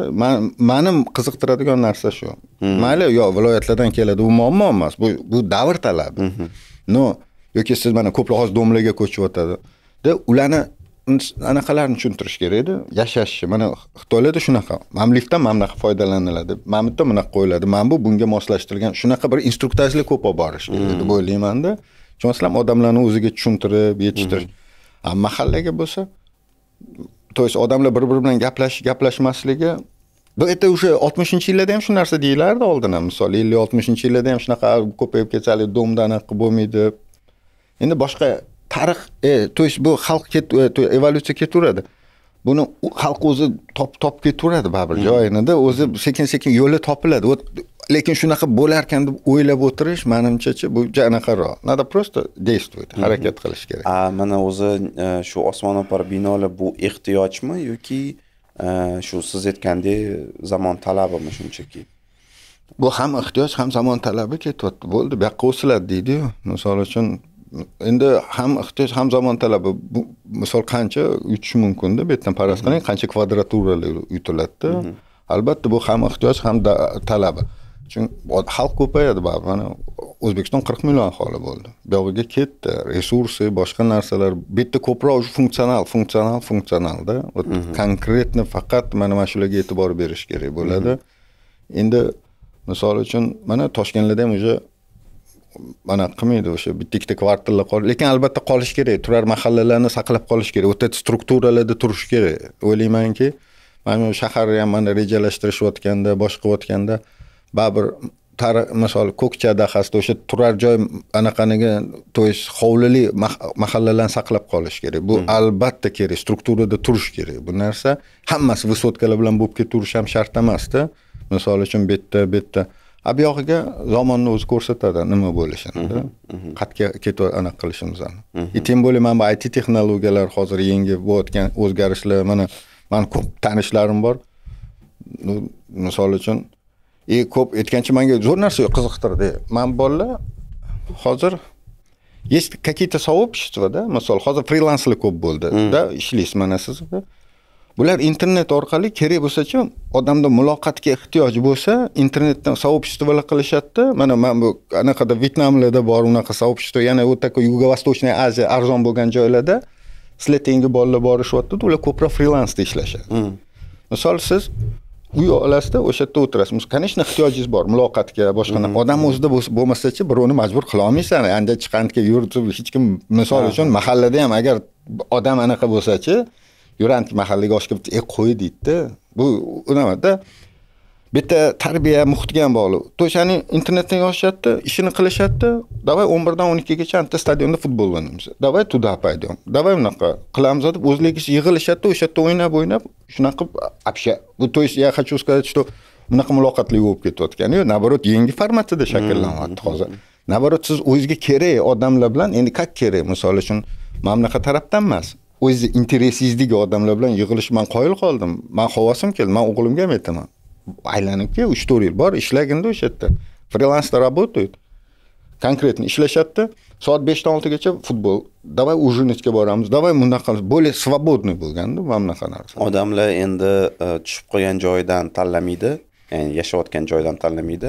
mani qiziqtiradigan narsa shu mayli yo viloyatlardan keladi u muammo emas bu bu davr talabi но yoki siz mana hozir domlaga ko'chib o'tadi ularni anaqalarini tushuntirish kerak edi mana xitoylarda shunaqa liftdan mana bunaqa foydalaniladi mana yerda bunaqa qo'yiladi mana bu bunga moslashtirilgan shunaqa bir instruktajlar ko'p olib borish kerak deb hmm. o'ylaymanda masalan odamlarni o'ziga tushuntirib yetishtirish hmm. mahallaga bo'lsa то есть odamlar bir biri bilan gaplashish gaplashmasligi bu yerda o'sha oltmishinchi yillarda ham shu narsa deyilardi oldin ham misol ellik oltmishinchi yillarda ham shunaqa ko'payib ketsa domda anaqa qilib bo'lmaydi endi boshqa tarix e, то есть bu xalq e, evolyutsiya ketaveradi buni xalq o'zi topib topib ketaveradi baribir hmm. joyinida o'zi sekin sekin yo'li topiladi lekin shunaqa bo'larkan deb o'ylab o'tirish manimchachi bu anaqaroq надо просто действовать harakat qilish hmm. kerak mana o'zi e, shu osmono'par binolar bu ehtiyojmi yoki e, shu siz aytgandek zamon talabimi shunchaki bu ham ehtiyoj ham zamon talabi ketyapti bo'ldi bu yoqqa o'siladi deydiyu misol uchun endi ham ehtiyoj ham zamon talabi bu misol qancha yutish mumkinda bu yerdan faraz qiling qancha kvadraturali yutiladida albatta bu ham ehtiyoj ham talabi chunki xalq ko'payadi baribir mana o'zbekiston qirq million aholi bo'ldi buyog'iga ketdi resursi boshqa narsalar bu yerda ko'proq funksional funksional funksionalda вот конкретно faqat mana mana shularga e'tibor berish kerak bo'ladi endi misol uchun mana toshkentlarda ham уже mana qilmaydi o'sha bitta ikkita kvartalda qol lekin albatta qolish kerak turar mahallalarni saqlab qolish kerak o'ta strukturalarda turish kerak o'ylaymanki mana shaharni ham mana rejalashtirishayotganda boshqayotganda qilayotganda baribir misol ko'kcha dahasida o'sha turar joy anaqaniga то есть hovlili mahallalarni saqlab qolish kerak bu hmm. albatta kerak strukturada turish kerak bu narsa hammasi vысоткаlar bilan bo'lib ketiverish ham shart emasda misol uchun bu yerda bu yerda a yog'iga zamonni o'zi ko'rsatadi nima bo'lishini qayerga mhm, mhm. ketib anaqa qilishimizni и mhm. тем e, более mana bu it texnologiyalar hozir yangi bo'layotgan o'zgarishlar mana mani ko'p tanishlarim bor misol uchun и e, ko'p aytgancha manga zo'r narsa qiziqtirdi mana bolalar hozir есть какие то да misol hozir frilanslar ko'p bo'ldi да ishlaysiz mana siz bular internet orqali kerak bo'lsachi odamda muloqotga ehtiyoji bo'lsa internetdan сообществоlar qilishadida mana man bu anaqada vyetnamlarda bor unaqa сообщество yana u такой yugo восточная aziya arzon bo'lgan joylarda sizlar tengi bolalar borishyaptida ular ko'proq frilansda ishlashadi hmm. misol siz uy olasizda o'sha yerda o'tirasiz конечно ehtiyojingiz bor muloqotga boshqa hmm. odam o'zida bo'lmasachi birovni majbur qilolmaysan anda chiqqandiga yurib hech kim misol uchun mahallada ham agar odam anaqa bo'lsachi yurant mahalliga oshib kelibdi e qo'y deydida bu unamada bitta tarbiya muhitga ham bog'liq to'shani internetdan yozishyapti ishini qilishyapti давай o'n birdan o'n ikkigacha bitta stadionda futbol o'ynaymiz давай туда пойдем давай unaqa qilamiz deb o'zligicha yig'ilishyapti o'sha yerda o'ynab o'ynab shunaqa qilib вообще bu то есть я хочу сказать что unaqa muloqotli bo'lib ketayotgani yo'q наоборот yangi formatida shakllanyapti hozir наоборот siz o'zingizga kerak odamlar bilan endi как kerak misol uchun bunaqa tarafdan emas o'zi interessizlik odamlar bilan yig'ilishman man qoyil qoldim man havosim keldi man o'g'limga ham aytaman aylanib uch to'rt yil bor ishlaginda o'sha yerda frilansda работают конкретно ishlashadida soat beshdan oltigacha futbol давай ужиночка boramiz давай bunaqa более свободный bo'lganda mana bunaqa narsa odamlar endi э, tushib qolgan joyidan tanlamaydi yashayotgan joydan tanlamaydi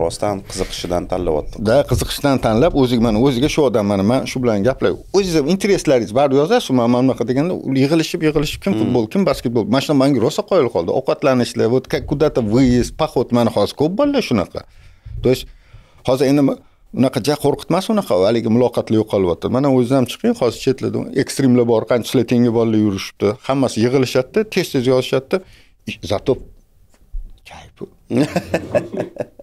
rostdan qiziqishidan tanlayotdim да qiziqishdan tanlab o'zig mana o'ziga shu odamman man shu bilan gaplay o'zingizni intereslaringiz baribir yozasiz man mana bunaqa deganda yig'ilishib yig'ilishib kim futbol kim basketbol mana shunaqa manga rosa qoyil qoldi ovqatlanishlar вот как куда то выезд поход mana hozir ko'p bolalar shunaqa то есть hozir endi unaqa ja qo'rqitmas unaqa haligi muloqotlar yo'qolyapti mana o'zidan ham chiqing hozir chetlarda ekstrimlar bor qanchasilar tengi bolalar yurishibdi hammasi yig'ilishadida tez tez yozishadida зато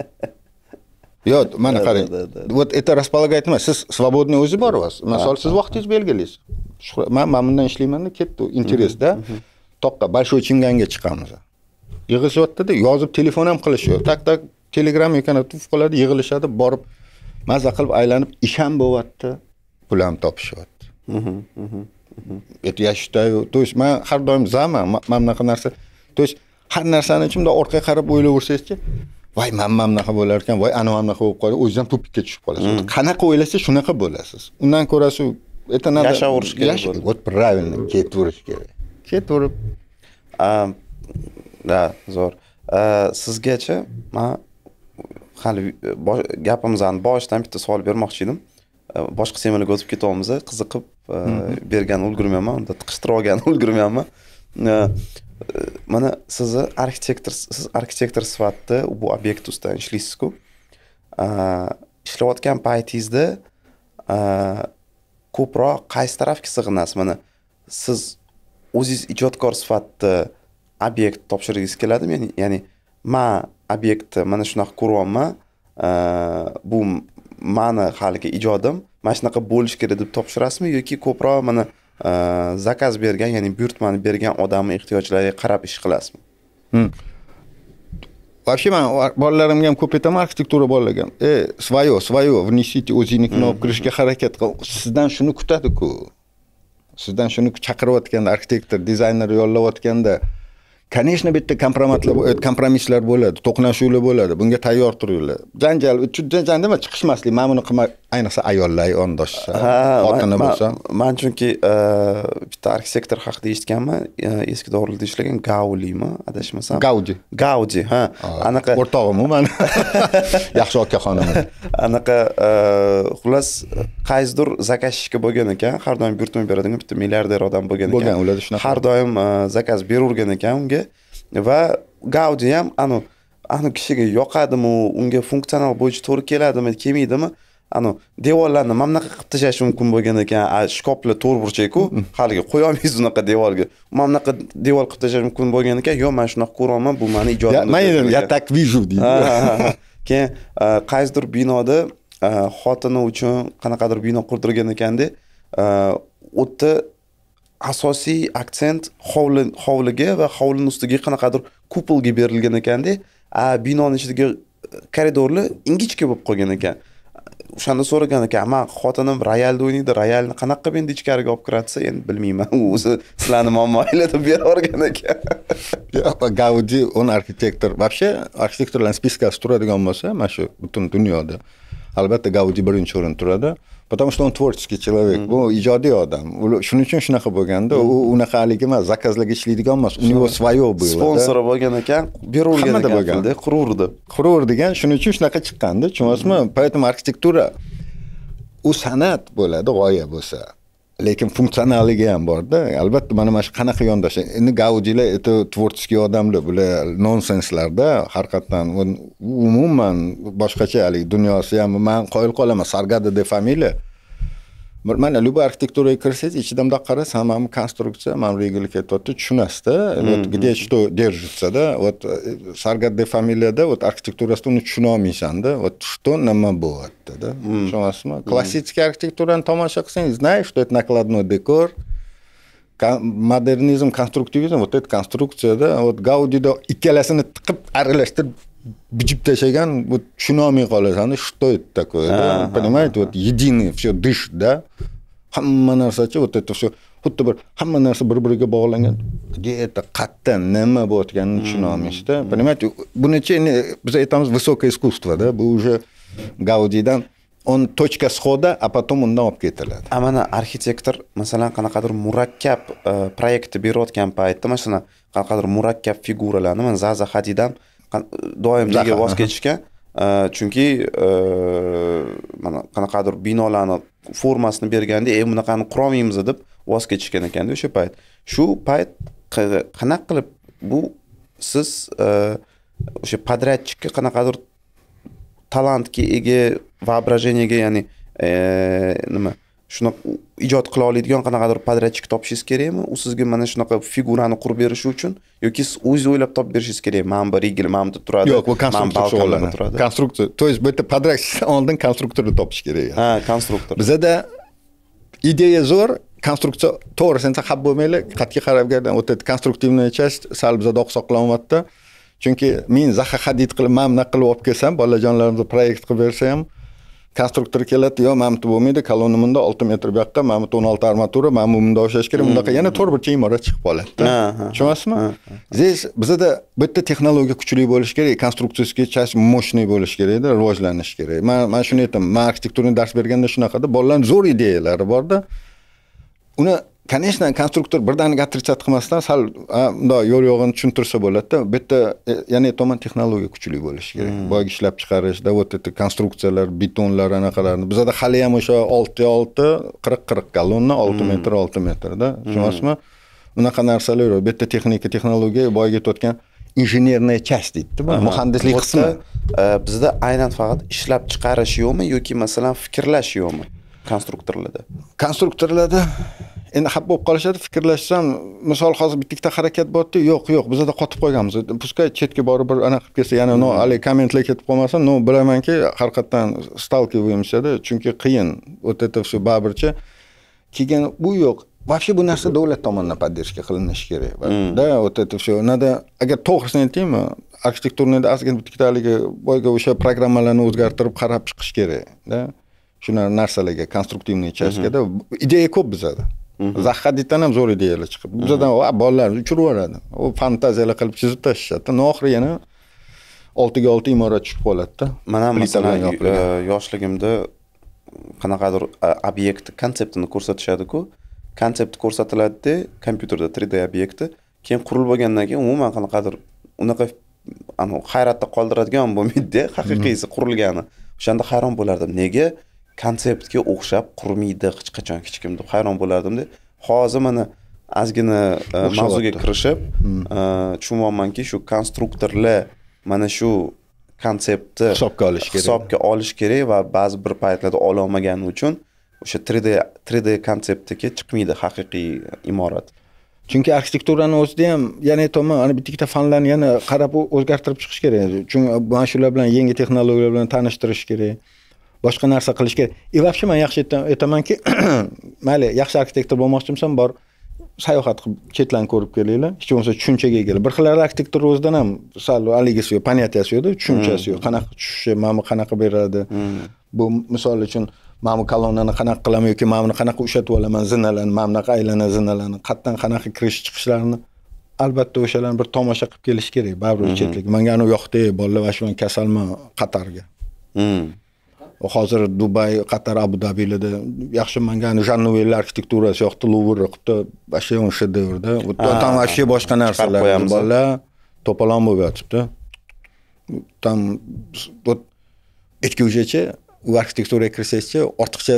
yo'q mana qarang вот это располагает nima siz свободный o'zi bor vas masalan siz vaqtingizni belgilaysiz man mana bundan ishlaymanda ketdi интересda toqqa большой chinganga chiqamiz yig'ishyaptida yozib telefon ham qilishyapti tak tak telegram ekan qiladi yig'ilishadi borib maza qilib aylanib ish ham bo'lyapti pul ham topishyapti это я считаю то есть man har doim zaman mana bunaqa narsa то есть har narsani ichimda orqaga qarab o'ylayversangizchi voy mana bunaqa bo'lar ekan voy anavi bunaqa bo'lib qoldi o'zingiz ham tupikka tushib qolasiz hmm. qanaqa o'ylasa shunaqa bo'lasiz undan ko'ra shu это надо yashaverish kerak вот правильно ketaverish kerak ketaverib да zo'r sizgacha man hali gapimizni boshidan bitta savol bermoqchi edim boshqa temalarga o'tib ketyapmiz qiziqib hmm. bergan ulgurmayapman unda tiqishtirib olgan ulgurmayapman mana sizni arxitektor siz arxitektor sifatida bu obyekt ustidan ishlaysizku ishlayotgan paytingizda ko'proq qaysi tarafga sig'inasiz mana siz o'zingiz ijodkor sifatida obyekt topshirgingiz keladimi ya'ni ya'ni man obyektni mana shunaqa ko'ryapman bu mani haligi ijodim mana shunaqa bo'lishi kerak deb topshirasizmi yoki ko'proq mana zakaz bergan ya'ni buyurtmani bergan odamni ehtiyojlariga qarab ish qilasizmi вообще man bolalarimga ham ko'p aytaman arxitektura bolalarga ham e свое свое внесите o'zingnikini olib kirishga harakat qil sizdan shuni kutadiku sizdan shuni chaqirayotganda arxitektor dizayner yollayotganda конечно bitta kompromatlar kompromisslar bo'ladi to'qnashuvlar bo'ladi bunga tayyor turinglar janjal janjal nima chiqishmaslik mana buni qilma ayniqsa ayollar yondosh ha xotini bo'lsa man chunki e, bitta arxitektor haqida eshitganman e, eski dorilda ishlagan gaulimi adashmasam gaudi gaudi ha anaqa o'rtog'imu mani yaxshi okaxonim anaqa e, xullas qaysidir zakazchika bo'lgan ekan har doim buyurtma beradigan bitta milliarder odam bo'lgan ekan bo'lgan ularda shunaqa har doim zakaz beravergan ekan unga va gaudi ham anu anu kishiga yoqadimi unga funksional bo'yicha to'g'ri keladimi kelmaydimi anu devorlarni mana bunaqa qilib tashlash mumkin bo'lgan ekan shkoplar burchakku haligi qo'ya olmaysiz unaqa devorga mana bunaqa devor qilib tashlash mumkin bo'lgan ekan yo man shunaqa ko'ryapman bu mani ijodimda я так вижу deydi keyin qaysidir binoda xotini uchun qanaqadir bino qurdirgan ekanda u yerda asosiy aksent hovli hovliga va hovlini ustiga qanaqadir kupolga berilgan ekanda a binoni ichidagi e, koridorlar ingichka bo'lib qolgan ekan o'shanda so'ragan ekan man xotinim royalda o'ynaydi royalni qanaqa qilib endi ichkariga olib kiradi desa endi bilmayman u o'zi sizlarni muammoinglar deb yuborgan ekan gaudi он архитектор вообще arxitektorlarni spiskasi turadigan bo'lsa mana shu butun dunyoda albatta gaudi birinchi o'rinda turadi потому что он творческий человек bu ijodiy odam shuning uchun shunaqa bo'lganda u unaqa haligi emas zakazlarga ishlaydigan emas у него свое было sponsori bo'lgan ekan beravergan ekan bo'lganda quraverdi degan shuning uchun shunaqa chiqqanda tushunyapsizmi поэтому arxitektura u san'at bo'ladi g'oya bo'lsa lekin funksionalligi ham borda albatta mana mana shu qanaqa yondash endi gaudilar это творческий odamlar bular nonsenslarda haqiqatdan umuman boshqacha haligi dunyosi ham man qoyil qolaman sargada de familiya mana любой arxitekturaga kirsangiz ichidan bundoq qarasa hammami konstruksiya mana bu yerga ketyapti tushunasizda вот где что держится вот sargadde familiyada вот arxitekturasida uni tushuna olmaysanda вот что nima bo'lyaptida hmm. tushunyapsizmi hmm. klassический arxitekturani tomosha qilsangiz знаешь что это накладной декор modernizm konstruktivizm вот это konstruksiyada вот gaudida ikkalasini tiqib aralashtirib бджип ташлаган вот tushuna olmay qolasan что это такое да понимаете вот единый все дышит да hamma narsachi вот это все xuddi bir hamma narsa bir biriga bog'langan где это qayerda nima bo'layotganini hmm. tushuna olmaysizda понимаете bunachi endi biz aytamiz высокое искусство да bu уже gaudiydan он точка схода а потом undan olib ketiladi a mana arxitektor masalan qanaqadir murakkab e, proyektni berayotgan paytda mana shunaqa qanaqadir murakkab figuralarni mana zaza hadid ham nega voz kechishgan э, chunki э, mana qanaqadir binolarni formasini berganda e bunaqani qurolmaymiz deb voz kechishgan ekanda o'sha payt shu payt qanaqa qilib bu siz э, o'sha podratchikka qanaqadir talantga ega воображенияga ya'ni nima shuna ijod qila oladigan qanaqadir podratchik topishingiz kerakmi u sizga mana shunaqa figurani qurib berishi uchun yoki siz o'zingiz o'ylab topib berishingiz kerak mana bu rigel mana bu turadi yo'q bu konstruktor konstruktor то есть bu yerda podratchidan oldin konstruktorni topish kerak ha konstruktor bizada ideya zo'r konstruksiya to'g'risini saqlab bo'lmaydi qat'iy вот o'tadi конструктивная часть sal bizada oqsoq chunki men zaha hadid qilib mana bunaqa qilib olib kelsam bolajonlarimizga proyekt qilib bersa ham konstruktor keladi yo mana bu bo'lmaydi kolonna bunda olti metr bu yoqqa mana bu o'n olti armatura mana bu bunda ishlash kerak bunaqa yana to'rt burchak imorat chiqib qoladida tushunyapsizmi здесь bizada bitta texnologiya kuchli bo'lishi kerak konstruksiyasiga часть мощный bo'lishi kerakda rivojlanishi kerak man man shuni aytaman man arxitekturani dars berganda shunaqada bolalarni zo'r ideyalari borda uni конечно konstruktor birdaniga отрицать qilmasdan sal mundoq yo'l yo'g'ini tushuntirsa bo'ladida bu yerda э, ya'ni tomon texnologiya kuchli bo'lishi kerak boyagi ishlab chiqarishda вот эти konstruksiyalar betonlar anaqalarni bizada hali ham o'sha olti olti qirq qirq gallonni olti metr olti metrda tushunyapsizmi unaqa narsalar yo'q bu yerda texnika texnologiya boyagi aytayotgan injenerная часть deydida muhandislik qismi э, bizda aynan faqat ishlab chiqarish yo'qmi yoki masalan fikrlash yo'qmi konstruktorlarda konstruktorlarda endi xafa bo'lib qolishadi fikrlashsam misol hozir bitta harakat borda yo'q yo'q bizada qotib qolganmiz пускай chetga borib bir anaqa qilib kelsa ya'ni no hmm. haligi kommentlar ketib qolmasin no bilamanki haqiqatdan stalkиваемся chunki qiyin вот это все baribircha keyin bu yo'q вообще bu narsa davlat tomonidan поддержка qilinishi kerak hmm. да вот это все надо agar to'g'risini aytaymi arxitekturniy ozgina bitta haligi boyga o'sha programmalarni o'zgartirib qarab chiqish kerak да shu narsalarga konstruktivniy chastkada hmm. ideya ko'p bizada zahhadiddan ham zo'r ideyalar chiqib bizadan bolalarni uchirib yuboradi u fantaziyalar qilib chizib tashlashadida oxiri yana oltiga olti imorat tushib qoladida man ham masalan e, yoshligimda qanaqadir e, obyekt konseptini ko'rsatishadiku konsept ko'rsatiladida kompyuterda 3d obyekti keyin qurilib bo'lgandan keyin umuman qanaqadir unaqa hayratda qoldiradigan bo'lmaydida haqiqiysi qurilgani o'shanda hayron bo'lardim nega konseptga o'xshab qurmaydi hech qachon hech kim deb hayron bo'lardimda hozir mana ozgina e, mavzuga kirishib hmm. e, tushunyapmanki shu konstruktorlar mana shu konseptni hisobga olish kerak hisobga olish kerak va ba'zi bir paytlarda ololmagani uchun o'sha 3d 3d konseptiga chiqmaydi haqiqiy imorat chunki arxitekturani o'zida ham yana aytyapman ana bitta ikkita fanlarni yana qarab o'zgartirib chiqish kerak chunki mana shular bilan yangi texnologiyalar bilan tanishtirish kerak boshqa narsa qilishga и e, вообще man yaxshi aytamanki mayli yaxshi arxitektor bo'lmoqchimisan bor sayohat qilib chetlarni ko'rib kelinglar hech bo'lmasa tushunchaga ega bir xil arxitektorni o'zidan ham sal haligisi yo'q понятияsi yo'qda tushunchasi yo'q hmm. qanaqa tushishi mana bu qanaqa beradi hmm. bu misol uchun mana bu kolonnani qanaqa qilaman yoki mana buni qanaqa ushlatib olaman zinalarni mana bunaqa aylana zinalarni qayerdan qanaqa kirish chiqishlarini albatta o'shalarni bir tomosha qilib kelish kerak baribir hmm. chetlik manga anavi yoqda bolalar va kasalman qatarga hozir dubay qatar abu dabilarda yaxshi mangani jannuvel arxitekturasi yoqda luvr qilibdi вообще он davrda там вообще boshqa narsalar bolalar to'polon bo'lib yotibdi там вот aytguncha u arxitekturaga kirsangizchi ortiqcha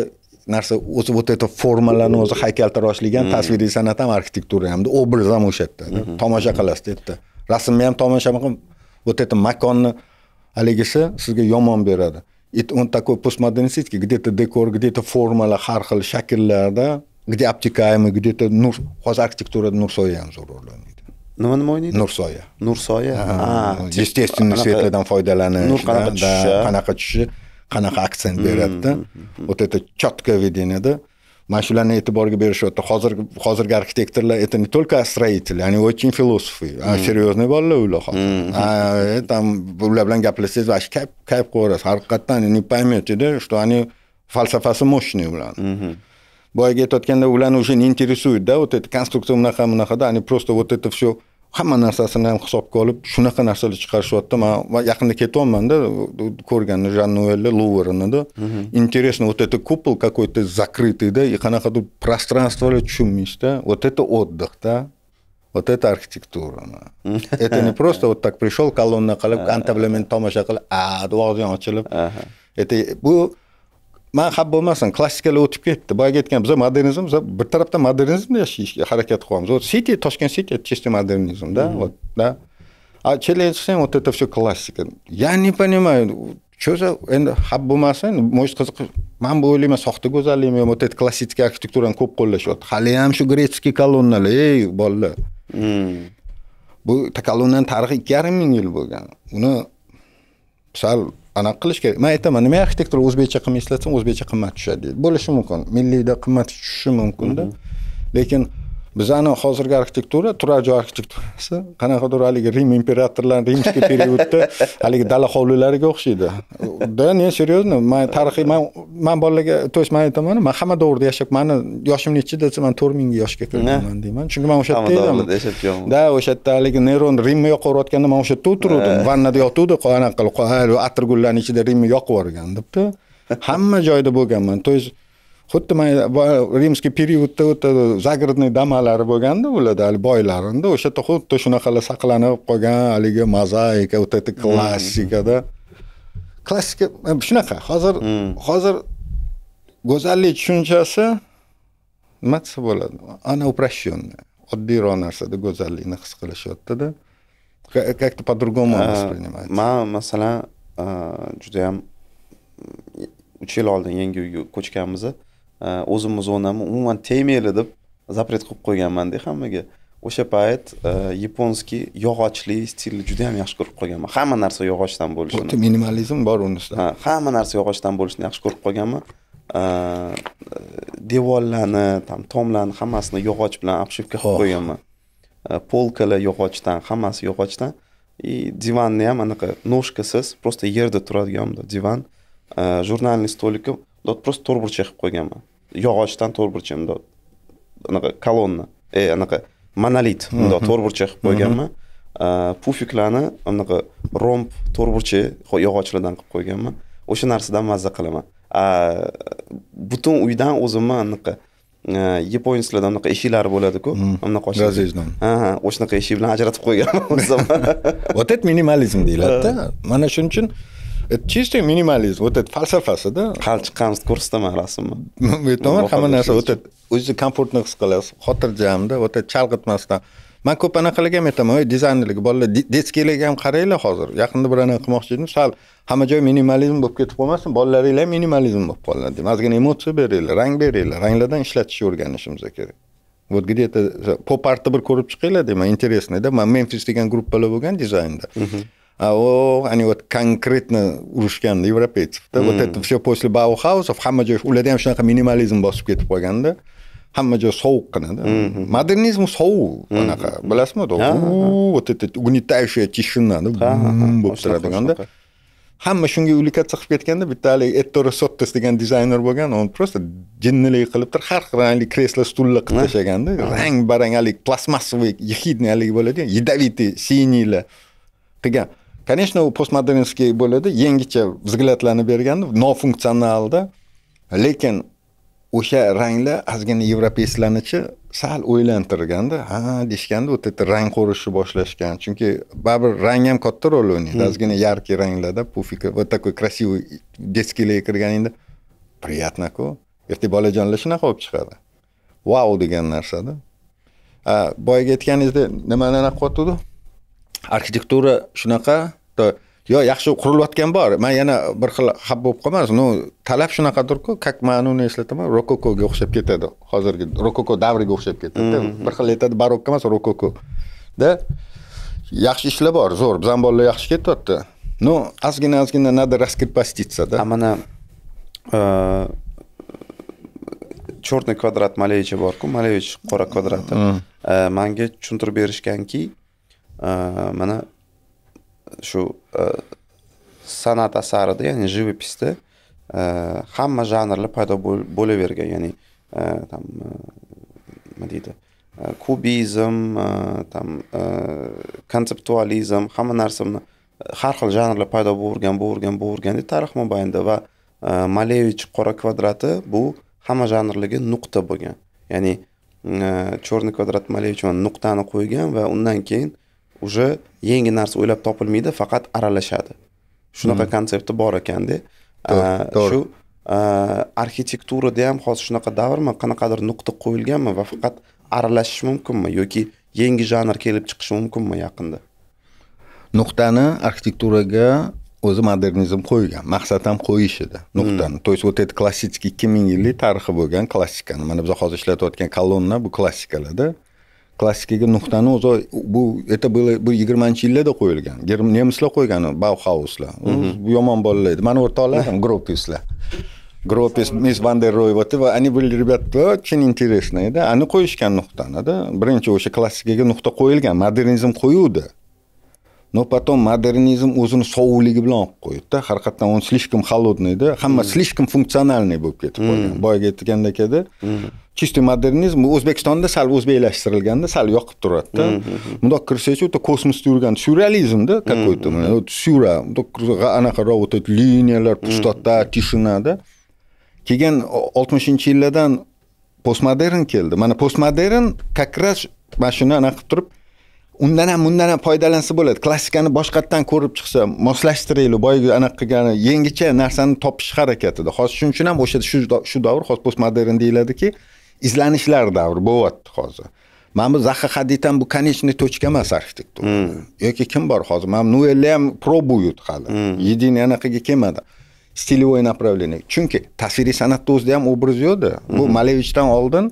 narsa o'zi вот эта formalarni o'zi haykaltaroshlik ham tasviriy san'at ham arxitektura hamda obraz ham o'sha yerda hmm. tomosha qilasiz yerda rasmni ham tomosha qilib вот это makonni haligisi sizga yomon beradi и он такой постмодернистский, где-то декор, где-то формула, хархал, шакеллер, да, где обтекаемый, где-то нур, хоз архитектура нурсоя анзурулонит. Ну, он мой Нурсоя. Нурсоя? А, естественно, светлый там файдалан. Нур канаха чуши. Канаха акцент берет, да. Вот это четкое видение, да. mana shularni e'tiborga berishyapti hozir hozirgi arxitektorlar это не только строители они очень философы серьезный bolalar ular hozir там hmm. ular bilan gaplashsangiz вообще kayf kayf qilaverasiz haqiqatdan не пойметеda что они falsafasi мощный ularni hmm, hmm. boyagi aytayotganda ularni уже не интересует да вот это конструкция unaqa bunaqada они просто вот это все hamma narsasini ham hisobga olib shunaqa narsalar chiqarishyapti man yaqinda ketyapmanda ko'rgandim jan noelni luvrinida mhm. интересно вот это купол какой то закрытый и qanaqadir пространствоlar tushunmaysizda вот это отдых вот это архитектура это не просто вот так пришел колонна qilib anta bilan tomosha qilib a deb og'zing ochilib это bu man xafa bo'lmasin klassikalar o'tib ketdi boyagi aytgan biza modernizm biza bir tarafdan modernizmda yashashga harakat qilyapmiz вот city toshkent city это чистый модернизм да вот да а chetlarga chiqsang вот это все klassika я не понимаю что за endi xafa bo'lmasin может qiziq man bu o'ylayman soxta go'zallikmi вот это klassika arxitekturani ko'p qo'llashyapti haliyam shu gretskiy kolonnalar ey bolalar hmm. bu kolonnani tarixi ikki yarim ming yil bo'lgan uni sal anaqa qilish kerak man aytaman nima arxitektura o'zbekcha qilmay ishlatsam o'zbekcha qimmat tushadi deydi bo'lishi mumkin milliyda qimmat tushishi mumkinda mhmm. lekin mm -hmm. bizani hozirgi arxitektura turar joy arxitekturasi qanaqadir haligi rim imperatorlari rimskiy periodda haligi dala hovlilariga o'xshaydi да не серьезно man tarixiy man man bolalarga то есть man aytaman man hamma davrda yashab mani yoshim nechi desa man to'rt ming yoshga kirganman deyman chunki man o'sha yerda edim yashab kelganman да o'sha yerda haligi neyron rimni yoqib yuborayotganda man o'sha yerda o'tiruvdim eh. vannada yotuvdi anaqa qilib atirgullarni ichida rimni yoqib yuborgan debdi hamma joyda bo'lganman то есть xuddi man rimskiy periodda o'ta загородный domalari bo'lganda ularda hali boylarinda o'sha yerda xuddi shunaqalar saqlanib qolgan haligi mozaika вот эта mm-hmm. klassikada klassika e, shunaqa hozir mm. hozir go'zallik tushunchasi nima desa bo'ladi она упрощенная oddiyroq narsada go'zallikni his qilishyaptida как то по другому воспринимается man masalan judayam uch yil oldin yangi uyga ko'chganmiz o'zimni zonamni umuman tegmanglar deb запрет qilib qo'yganmanda hammaga o'sha payt e, yaponskiy yog'ochli stilni juda yam yaxshi ko'rib qo'yganman hamma narsa yog'ochdan bo'lishini xuddi minimalizm bor uni ustida hamma narsa yog'ochdan bo'lishini yaxshi ko'rib qolganman devorlarni там tomlarni hammasini yog'och bilan обшивка qilib oh. qo'yganman polkalar yog'ochdan hammasi yog'ochdan и divanni ham anaqa noshkasiz просто yerda turadigan divan jurnalniy stoliki dod просто to'rtburchak qilib qo'yganman yog'ochdan to'rtburchak mundoq anaqa kolonna e anaqa monolit mundoq mhm. to'rtburchak qilib qo'yganman mhm. e, pufiklarni anaqa romb to'rtburchak yog'ochlardan qilib qo'yganman o'sha narsadan mazza qilaman butun uydan o'zimni anaqa e, yaponiyalarda unaqa eshiklari bo'ladiku unaqa mhm. gazezdan ha ha o'shanaqa eshik bilan ajratib qo'yganman o'zim вот это минимализм deyiladida mana shuning uchun Э, чистый минимализм вот это falsafasida hali chiqqanimizni ko'rsataman rasmni aytaman hamma narsa вот это o'zingizni komfortni his qilasiz xotirjamda вот это chalg'itmasdan man ko'p anaqalarga ham aytaman oy dizaynerlik bolalar detskiylarga ham qaranglar hozir yaqinda bir anaqa qilmoqchi edim sal hamma joy minimalizm bo'lib ketib qolmasin bolalaringlar ham minimalizm bo'lib qoladi deyman ozgina emotsiya beringlar rang beringlar ranglardan ishlatishni o'rganishimiz kerak вот где то pop artni bir ko'rib chiqinglar deyman интересныйda man memfis degan gruppalar bo'lgan dizaynda а они вот конкретно urushgan yevropeytsevda вот это все после баухауса в hamma joy ularda ham shunaqa minimalizm bosib ketib qolganda hamma joy sovuqqinada modernizm sovuq anaqa bilasizmi вот эта угнетающая тишина bo'lib да? Хамма шунги увлекаться qilib ketganda Виталий haligi ettore sottos degan дизайнер bo'lgan он просто jinnilik qilibdir har xil rangli кресла, stullar qilib tashlaganda rang barang haligi plastmassовый ехидный haligi bo'ladiku ядовитый синiylar qilgan конечно u postmodernskiy bo'ladi yangicha взглядlarni berganda nofunksionalda lekin o'sha ranglar ozgina yevropeyslarnichi sal o'ylantirganda ha deyishganda вот это rang qo'rishni boshlashgan chunki baribir rang ham katta rol o'ynaydi ozgina яркий ranglarda pufika вот такой красивый детскийlarga kirganingda приятноku ertaga bolajonlar shunaqa bo'lib chiqadi vau degan narsada boyagi aytganingizdek nimadan oqib qotuvdi arxitektura shunaqa yo yaxshi qurilayotgan bor man yana bir xil xafa bo'lib qolmas ну talab shunaqadirku как man uni eslataman rokokoga o'xshab ketadi hozirgi rokoko davriga o'xshab ketadida bir xil aytadi barokka emas rokokoda yaxshi ishlar bor zo'r bolalar yaxshi ketyapti ну ozgina ozgina надо раскрепоститься а mana черный kvadrat malevich borku malevich qora kvadrati manga tushuntirib berishganki mana shu san'at asarida ya'ni живописьda hamma janrlar paydo bo'lavergan ya'ni там nima deydi kubizm там konseptualizm hamma narsa har xil janrlar paydo bo'lavergan bo'lavergan bo'lavergan tarix mobaynida va malevich qora kvadrati bu hamma janrlarga nuqta bo'lgan ya'ni черный квадрат malevich nuqtani qo'ygan va undan keyin уже yangi narsa o'ylab topilmaydi faqat aralashadi shunaqa hmm. konsepti bor ekanda shu arxitekturada ham hozir shunaqa davrmi qanaqadir nuqta qo'yilganmi va faqat aralashish mumkinmi yoki yangi janr kelib chiqishi mumkinmi yaqinda nuqtani arxitekturaga o'zi modernizm qo'ygan maqsad ham qo'yish edi hmm. nuqtani то есть вот это классический ikki ming yillik tarixi bo'lgan klassikani mana biz hozir ishlatayotgan kolonna bu klassikalarda klassikaga nuqtani o'zi bu это было bu yigirmanchi yillarda qo'yilgan nemislar qo'ygan bauhauslar mhm. yomon bolalar edi mani o'rtoqlar ham groppislar Гропис, Мисс Вандер Рой, вот они были ребята очень интересные, да, они qo'yishgan nuqtanida birinchi o'sha klassikaga nuqta qo'yilgan modernizm qo'yuvdi но потом модернизм o'zini sovuvligi bilan olib qo'yadida haqiqatdan он слишком холодныйda hamma слишком funksionalniy bo'lib ketib qolgan boyagi aytgandek edi чистый modernizm o'zbekistonda sal o'zbeklashtirilganda sal yoqib turadida mundoq kirsangiz o'ta kosmosda yurgan сюрреализмda какой то сюра anaqaroq вот эти liniyalar pustoта tishinada keyin oltmishinchi yillardan postmodern keldi mana postmodern как раз mana shuni anaqa qilib turib undan ham bundan ham foydalansa bo'ladi klassikani boshqatdan ko'rib chiqsa moslashtiraylik boyagi anaqa qilgani yangicha narsani topish harakatida hozir shuning uchun ham o'sha shu shu davr hozir postmodern deyiladiki izlanishlar davri bo'lyapti hozir mana bu zaha ham bu конечный точка emas arxitektura hmm. yoki kim bor hozir mana nuelni ham пробуют hali единый hmm. anaqaga kelmadi стилевое направление chunki tasviriy san'atni o'zida ham obraz yo'qda bu hmm. malevichdan oldin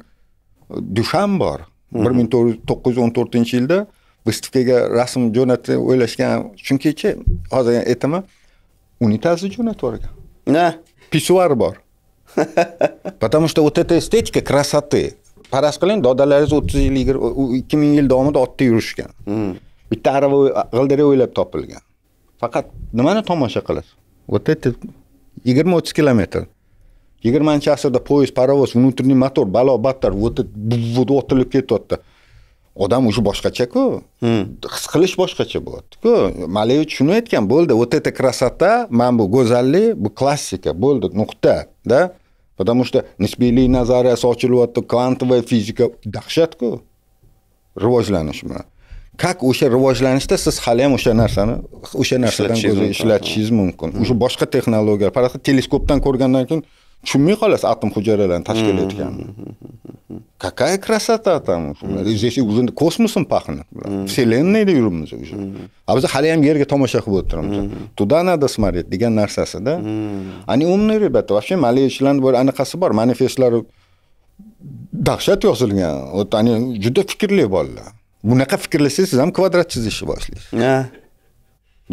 dushan bor bir ming to'qqiz yuz o'n to'rtinchi yilda выставкага rasm jo'natib o'ylashgan chunkichi hozir aytaman unitazni jo'natib yuborgan na pisuar bor потому что вот эта эстетика красоты faraz qiling dodalaringiz o'ttiz yil yigirma ikki ming yil davomida otda yurishgan bitta arava g'ildirak o'ylab topilgan faqat nimani tomosha qilasiz вот это yigirma o'ttiz kilometr yigirmanchi asrda poyezd parovoz внутренний motor balo battar вот otilib ketyapti odam уже boshqachaku hmm. his qilish boshqacha bo'lyaptiku shuni aytgan bo'ldi вот эта красота mana bu go'zallik bu klassika bo'ldi nuqta да потому что nisbiylik nazariyasi ochilyapti kvantovая fizika dahshatku rivojlanish bilan как o'sha rivojlanishda siz hali ham o'sha narsani o'sha narsadan ishlatishingiz mumkin hmm. уже boshqa texnologiyalar teleskopdan ko'rgandan keyin tushunmay qolasiz atom hujayralarini tashkil etganini какая красота там здесь уже космосом пахнет вселенныйda yuribmiz уже hmm. a biz hali ham yerga tomosha qilib o'tiribmiz туда надо смотреть degan narsasida они умные ребята вообще maliyevchilarni bir anaqasi bor manifestlari dahshat yozilgan вот они juda fikrli bolalar bunaqa fikrlasangiz siz ham kvadrat chizishni boshlaysiz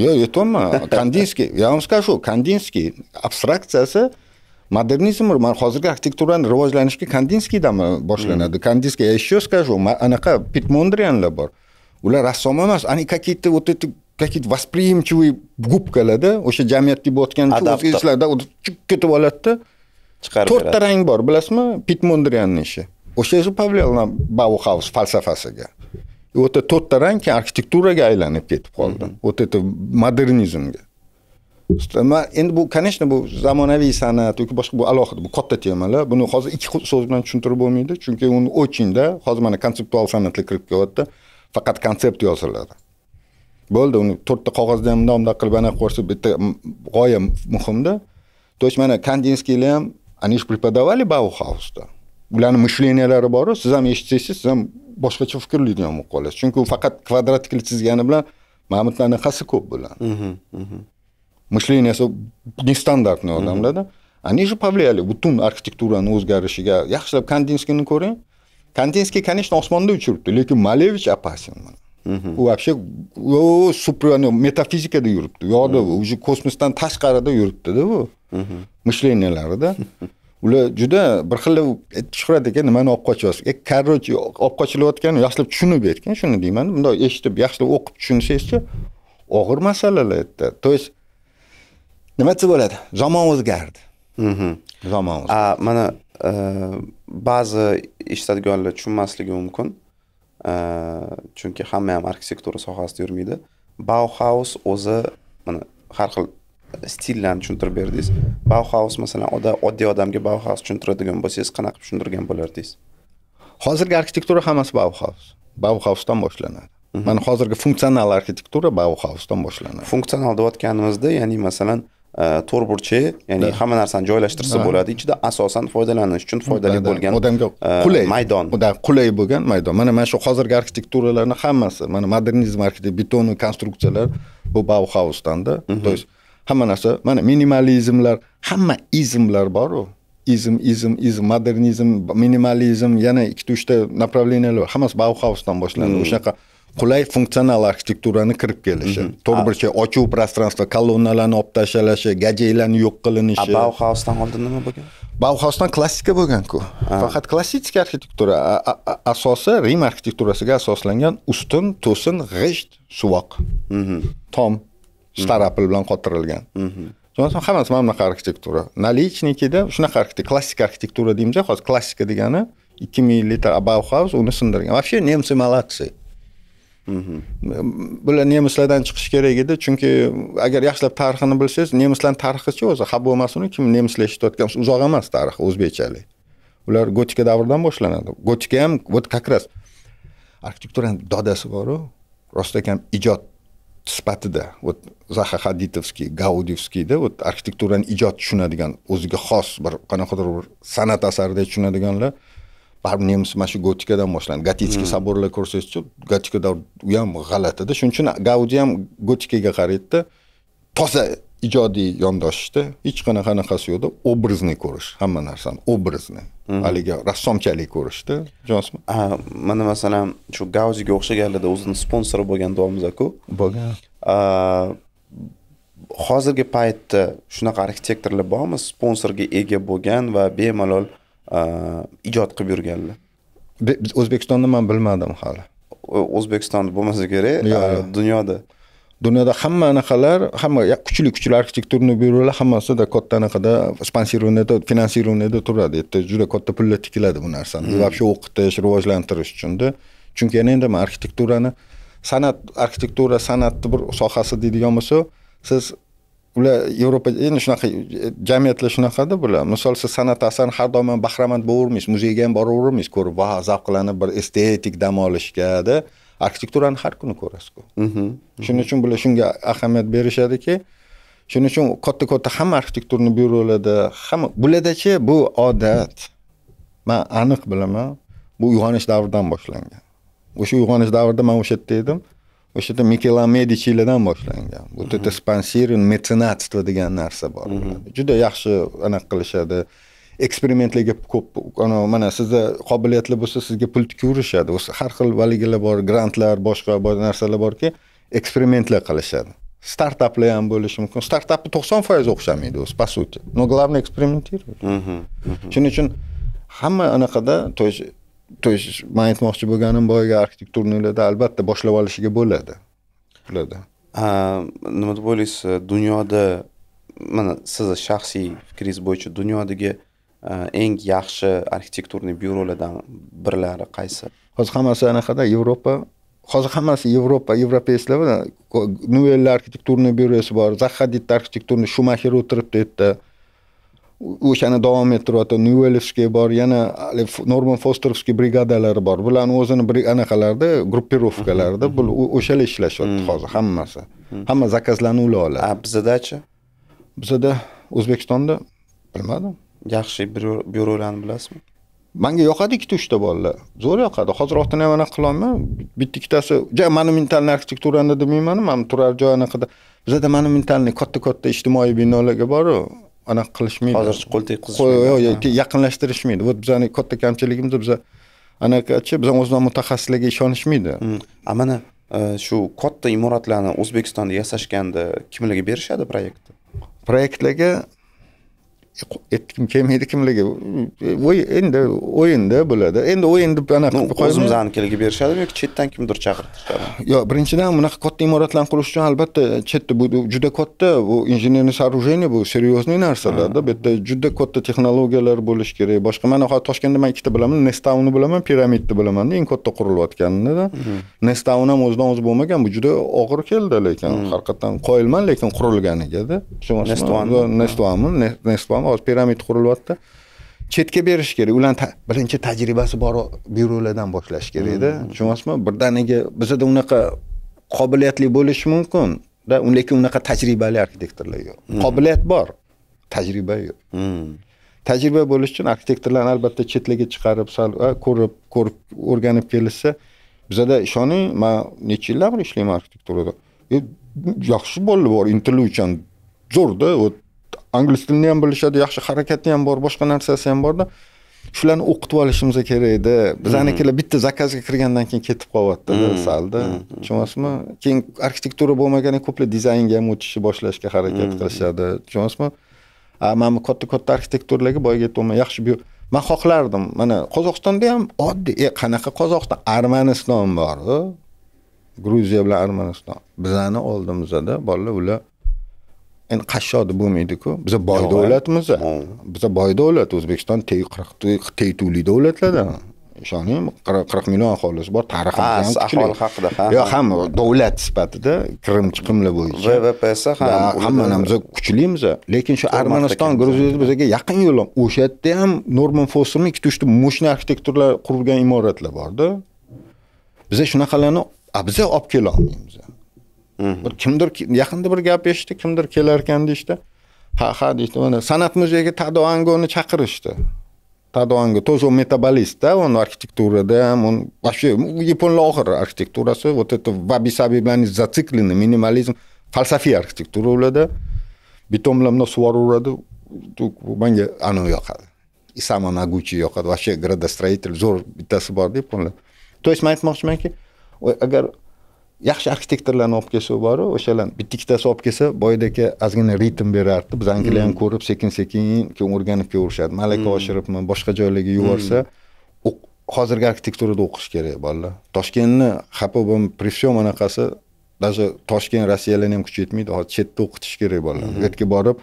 yo'q aytyapman kandinskiy я вам скажу kandinskiy abstraksiyasi modernizm man hozirgi arxitekturani rivojlanishi kandinskiydanmi boshlanadi kandinskiy я еще скажу anaqa pitmondrianlar bor ular rassom emas ani какие то вот эти какие то восприимчивые gubkalarda o'sha jamiyatda bo'layotgan o'zgarishlarda chuk ketib oladida chiqarib to'rtta rang bor bilasizmi pitmondrianni ishi o'sha o'zi pavlovna bauhaus falsafasiga вот это to'rtta rang keyin arxitekturaga aylanib ketib qoldi вот mm-hmm. это modernizmga man endi bu конечно bu zamonaviy san'at yoki boshqa bu alohida bu katta temalar buni hozir ikki so'z bilan tushuntirib bo'lmaydi chunki uni ochinda hozir mana konseptual san'atlar kirib kelyapti faqat konsept yoziladi bo'ldi uni to'rtta qog'ozda ham mundoq bundoq qilib anaqa qo'ysa bitta g'oya muhimda то есть mana kandinskiylar ham они же преподавали bauhausda ularni мышлениялari boru siz ham eshitsangiz siz ham boshqacha fikrlaydigan bo'lib qolasiz chunki u faqat kvadratikni chizgani bilan mamutni anaqasi ko'p bo'ladi mhm, mhm. мышление нestandartniy odamlarda они же повлияли бутун архитектураны o'zgarishiga яхшилаб кандинскийни кўринг кандинский конечно осмонда uchiribdi лекин малевич опасен у вообще supra метафизикада yuribdi u yoqda уже ташқарида tashqarida бу u улар ular juda bir xil shuhrat aka nimani olib qochyapsiz короче olib qochilayotganini yaxshilab tushunib aytgan shuni deyman bundoq eshitib yaxshilab o'qib tushunsangizchi og'ir masalalar aytdi то есть nima desa bo'ladi zamon o'zgardi mhm. zamon mana e, ba'zi eshitadiganlar tushunmasligi mumkin e, chunki hamma ham arxitektura sohasida yurmaydi bauhaus o'zi mana har xil stillarni tushuntirib berdingiz bauhaus masalan oddiy odamga bauhaus tushuntiradigan bo'lsangiz qanaqa tushuntirgan bo'lardingiz hozirgi arxitektura hammasi bauhaus bauhausdan boshlanadi mhm. mana hozirgi funksional arxitektura bauhausdan boshlanadi funksional deyotganimizda ya'ni masalan burchi э, ya'ni hamma narsani joylashtirsa bo'ladi ichida asosan foydalanish uchun foydali bo'lgan odamga э, qulay maydon qulay bo'lgan maydon mana mana shu hozirgi arxitekturalarni hammasi mana modernizm arxitektur beton konstruksiyalar bu bauhausdanda mhm. то есть hamma narsa mana minimalizmlar hamma izmlar boru izm izm izm modernizm minimalizm yana ikkita uchta направлениялар hammasi bauhausdan boshlandi mm. o'shanaqa hmm. qulay funksional arxitekturani kirib kelishi mhm. to'rtburchak ochiq пространство kolonnalarni olib tashlashi gajeylarni yo'q qilinishi bauhausdan oldin nima bo'lgan bauhausdan klassika bo'lganku faqat klassik arxitektura asosi rim arxitekturasiga asoslangan ustun to'sin g'isht suvoq mhm. tom mhm. starapil bilan qotirilgan Jonathan hammasi mana bunaqa arxitektura. Nalichnikida shunaqa arxitektura, klassik arxitektura deymiz, hozir klassika degani 2000 yillik Bauhaus uni sindirgan. Вообще немцы молодцы. bular nemislardan chiqishi kerak edi chunki agar yaxshilab tarixini bilsangiz nemislarni tarixichi o'zi ha bo'lmasin kim nemislar ishlayotgan uzoq emas tarix o'zbekchalik ular gotika davridan boshlanadi gotika ham вот как раз arxitekturani dodasi boru rostakam ijod sifatida вот zaha haditovskiy gaudivskiyda вот arxitekturani ijod tushunadigan o'ziga xos bir qanaqadir bir san'at asarida tushunadiganlar baribir nemis mana shu gotikadan boshlanadi hmm. soborlar ko'rsangizchi gotika davri u ham g'alatida shuning uchun gaudi ham gotikaga qaraydida toza ijodiy yondoshishda hech qanaqanaqasi yo'qda obrazni ko'rish hamma narsani obrazni hmm. haligi rassomchalik ko'rishda jonsi mana masalan shu gaudiga o'xshaganlarda o'zini sponsori bo'lgan domzaku bo'lgan hozirgi paytda shunaqa arxitektorlar bormi sponsorga ega bo'lgan va bemalol Э, ijod qilib yurganlar biz o'zbekistonni man bilmadim hali o'zbekistonda bo'lmasa kerak dunyoda dunyoda hamma anaqalar hamma kuchli kuchli arxitekturni byurolar hammasida katta anaqada sponsirovaniyada finansirovaniyada turadi yerda juda katta pullar tikiladi bu narsani hmm. вообще o'qitish rivojlantirish uchunda chunki yana endi arxitekturani san'at arxitektura san'atni bir sohasi deydigan bo'lsa siz bular yevropa endi shunaqa jamiyatlar shunaqada bular misol siz san'at asarini har doim bahramand bo'lavermaysiz muzeyga ham boravermaysiz ko'rib va qilanib bir estetik dam olishgada arxitekturani har kuni ko'rasizku mm-hmm. Mm-hmm. shuning uchun bular shunga ahamiyat berishadiki shuning uchun katta katta hamma arxitekturni byurolarda hamma bulardachi bu odat man aniq bilaman bu uyg'onish davridan boshlangan o'sha uyg'onish davrida man o'sha yerda edim o'shada mikela medichilardan boshlangan bu mhm. yerda sponsirin metsenatство degan narsa bor mhm. juda yaxshi anaqa qilishadi eksperimentlarga ko'p ana mana sizda qobiliyatlar bo'lsa sizga pul tikverishadi har xil valigilar bor grantlar boshqa narsalar borki eksperimentlar qilishadi startaplar ham bo'lishi mumkin startapni to'qson foiz o'xshamaydi o'zi по сути но главное экспериментировать shuning uchun hamma anaqada то есть то есть man aytmoqchi bo'lganim boyagi arxitektura turnerlarda albatta boshlab olishiga bo'ladi bo'ladi nima deb o'ylaysiz dunyoda mana sizni shaxsiy fikringiz bo'yicha dunyodagi eng yaxshi arxitekturniy byurolardan birlari qaysi hozir hammasi anaqada yevropa hozir hammasi yevropa yevropeyslar noel arxitekturniy byurosi bor zaxadit arxitekturni shumaxer o'tiribdi u yerda o'shani davom ettiryapti nuelevskiy bor yana norman fosterovskiy brigadalari bor bularni o'zini anaqalarida bu o'shalar ishlashyapti hozir hammasi hamma zakazlarni ular oladi a bizadachi bizada o'zbekistonda bilmadim yaxshi byurolarni bilasizmi manga yoqadi ikkita uchta bolalar zo'r yoqadi hozir otini ham anaqa qilolmayman bitta ikkitasi ja monumentalniy arxitekturani demayman mana turar joy anaqada bizada monumentalniy katta katta ijtimoiy binolarga boru anaqa qilishmaydi hozircha qo'l tegizishmaydi yo'q yaqinlashtirishmaydi вот bizani katta kamchiligimiz biza anaqachi biz o'zimizdan mutaxassislarga ishonishmaydi hmm. a mana e, shu katta imoratlarni o'zbekistonda yasashganda kimlarga berishadi proyektni proyektlarga aytgim kelmaydi voy endi o'yinda bo'ladi endi o'yinni anaqa o'zimiznikiliga berishadimi yoki chetdan kimdir chaqirtirishadimi yo'q birinchidan bunaqa katta imoratlarni qurish uchun albatta chetda bu juda katta bu injenerniy сооружение bu серьезный narsalarda hmm. bu yerda juda katta texnologiyalar bo'lishi kerak boshqa mana hozir toshkentda man ikkita bilaman nestavni bilaman piramidni bilamanda eng katta qurilayotganini hmm. nestavn ham o'zidan o'zi bo'lmagan bu juda og'ir keldi lekin hmm. haqiqatdan qoyilman lekin qurilganigada nestvanmi nestvanmi hozir piramid qurilyapti chetga berish kerak ularni birinchi tajribasi bor byurolardan boshlash kerakda hmm. tushunyapsizmi birdaniga bizada unaqa qobiliyatli bo'lishi mumkinda lekin unaqa tajribali arxitektorlar yo'q hmm. qobiliyat bor tajriba yo'q hmm. tajriba bo'lishi uchun arxitektorlarni albatta chetlarga chiqarib sal ko'rib ko'rib o'rganib kelishsa bizada ishoning man necha yildan beri ishlayman arxitekturada e, yaxshi bo'ldi bor intiluvchan zo'rda вот ingliz tilini ham bilishadi yaxshi harakati ham bor boshqa narsasi ham borda shularni o'qitib olishimiz kerak edi bizanikilar bitta zakazga kirgandan keyin ketib qolyaptida hmm. salda hmm. tushunyapsizmi keyin arxitektura bo'lmagan ko'plar dizaynga ham o'tishni boshlashga harakat hmm. qilishadi tushunyapsizmi mana bu katta katta arxitekturalarga boyagi aytyapman yaxshi bu man xohlardim mana qozog'istonda ham oddiy e qanaqa qozog'iston armaniston bor gruziya bilan armaniston bizani oldimizda bolalar ular endi qashshoqda bo'lmaydiku biza boy davlatmiz biza boy davlat o'zbekiston teng qirq teng tuvli davlatlardan ishoning qirq million aholisi bor tarixi ham aholi haqida ha yo'q ham davlat sifatida kirim chiqimlar bo'yicha vvpsi ham hammanam biza kuchlimiz lekin shu armaniston gruziya bizaga yaqin yo'l o'sha yerda ham norman fosterni ikkita uchta мощный arxitekturlar qurgan imoratlar borda biza shunaqalarni biza olib kela olmaymiz bir kimdir yaqinda bir gap eshitdi kimdir kelar ekan deyishdi ha ha deyishdi mana san'at muzeyiga tadoangoni chaqirishdi tadoango тоже он metabolistda он arxitekturada ham он вообще yaponlar oxir arxitekturasi вот это vabi sabi bilan зацикленный minimalizm falsafiy arxitektura ularda beton bilan bundoq suvoraveradi manga anavi yoqadi isama naguchi yoqadi вообще градостроитель zo'r bittasi bor yaponlar то есть man aytmoqchimanki agar yaxshi arxitektorlarni olib kelsa boru o'shalarni bitta ikkitasi olib kelsa boyagi ozgina ritm berardi bizanikilar ham ko'rib sekin sekin keyin o'rganib kelaverishadi malaka hmm. oshiribmi boshqa joylarga yuborsa hmm. hozirgi arxitekturada o'qish kerak bolalar toshkentni xafa bo'lma при всем anaqasi даже toshkent rossiyalarni ham yetmaydi hozir chetda o'qitish kerak bolalarni u hmm. yerga borib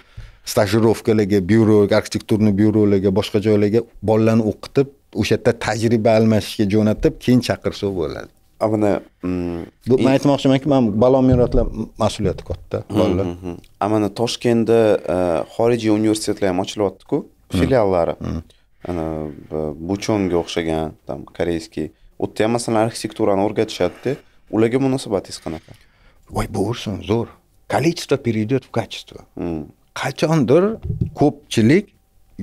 stajirovkalarga byuroga arxitekturni byurolarga boshqa joylarga bolalarni o'qitib o'sha yerda tajriba almashishga jo'natib keyin chaqirsa bo'ladi mana mm, bu men aytmoqchimanki mana balo mehnatlar mas'uliyati katta mm-hmm. a mana toshkentda e, xorijiy universitetlar ham ochilyaptiku mm. filiallari mm. ana buchonga o'xshagan там koreyskiy u yerda ham masalan arxitekturani o'rgatishadida ularga munosabatingiz qanaqa voy bo'lsin zo'r количество перейдет в качество qachondir ko'pchilik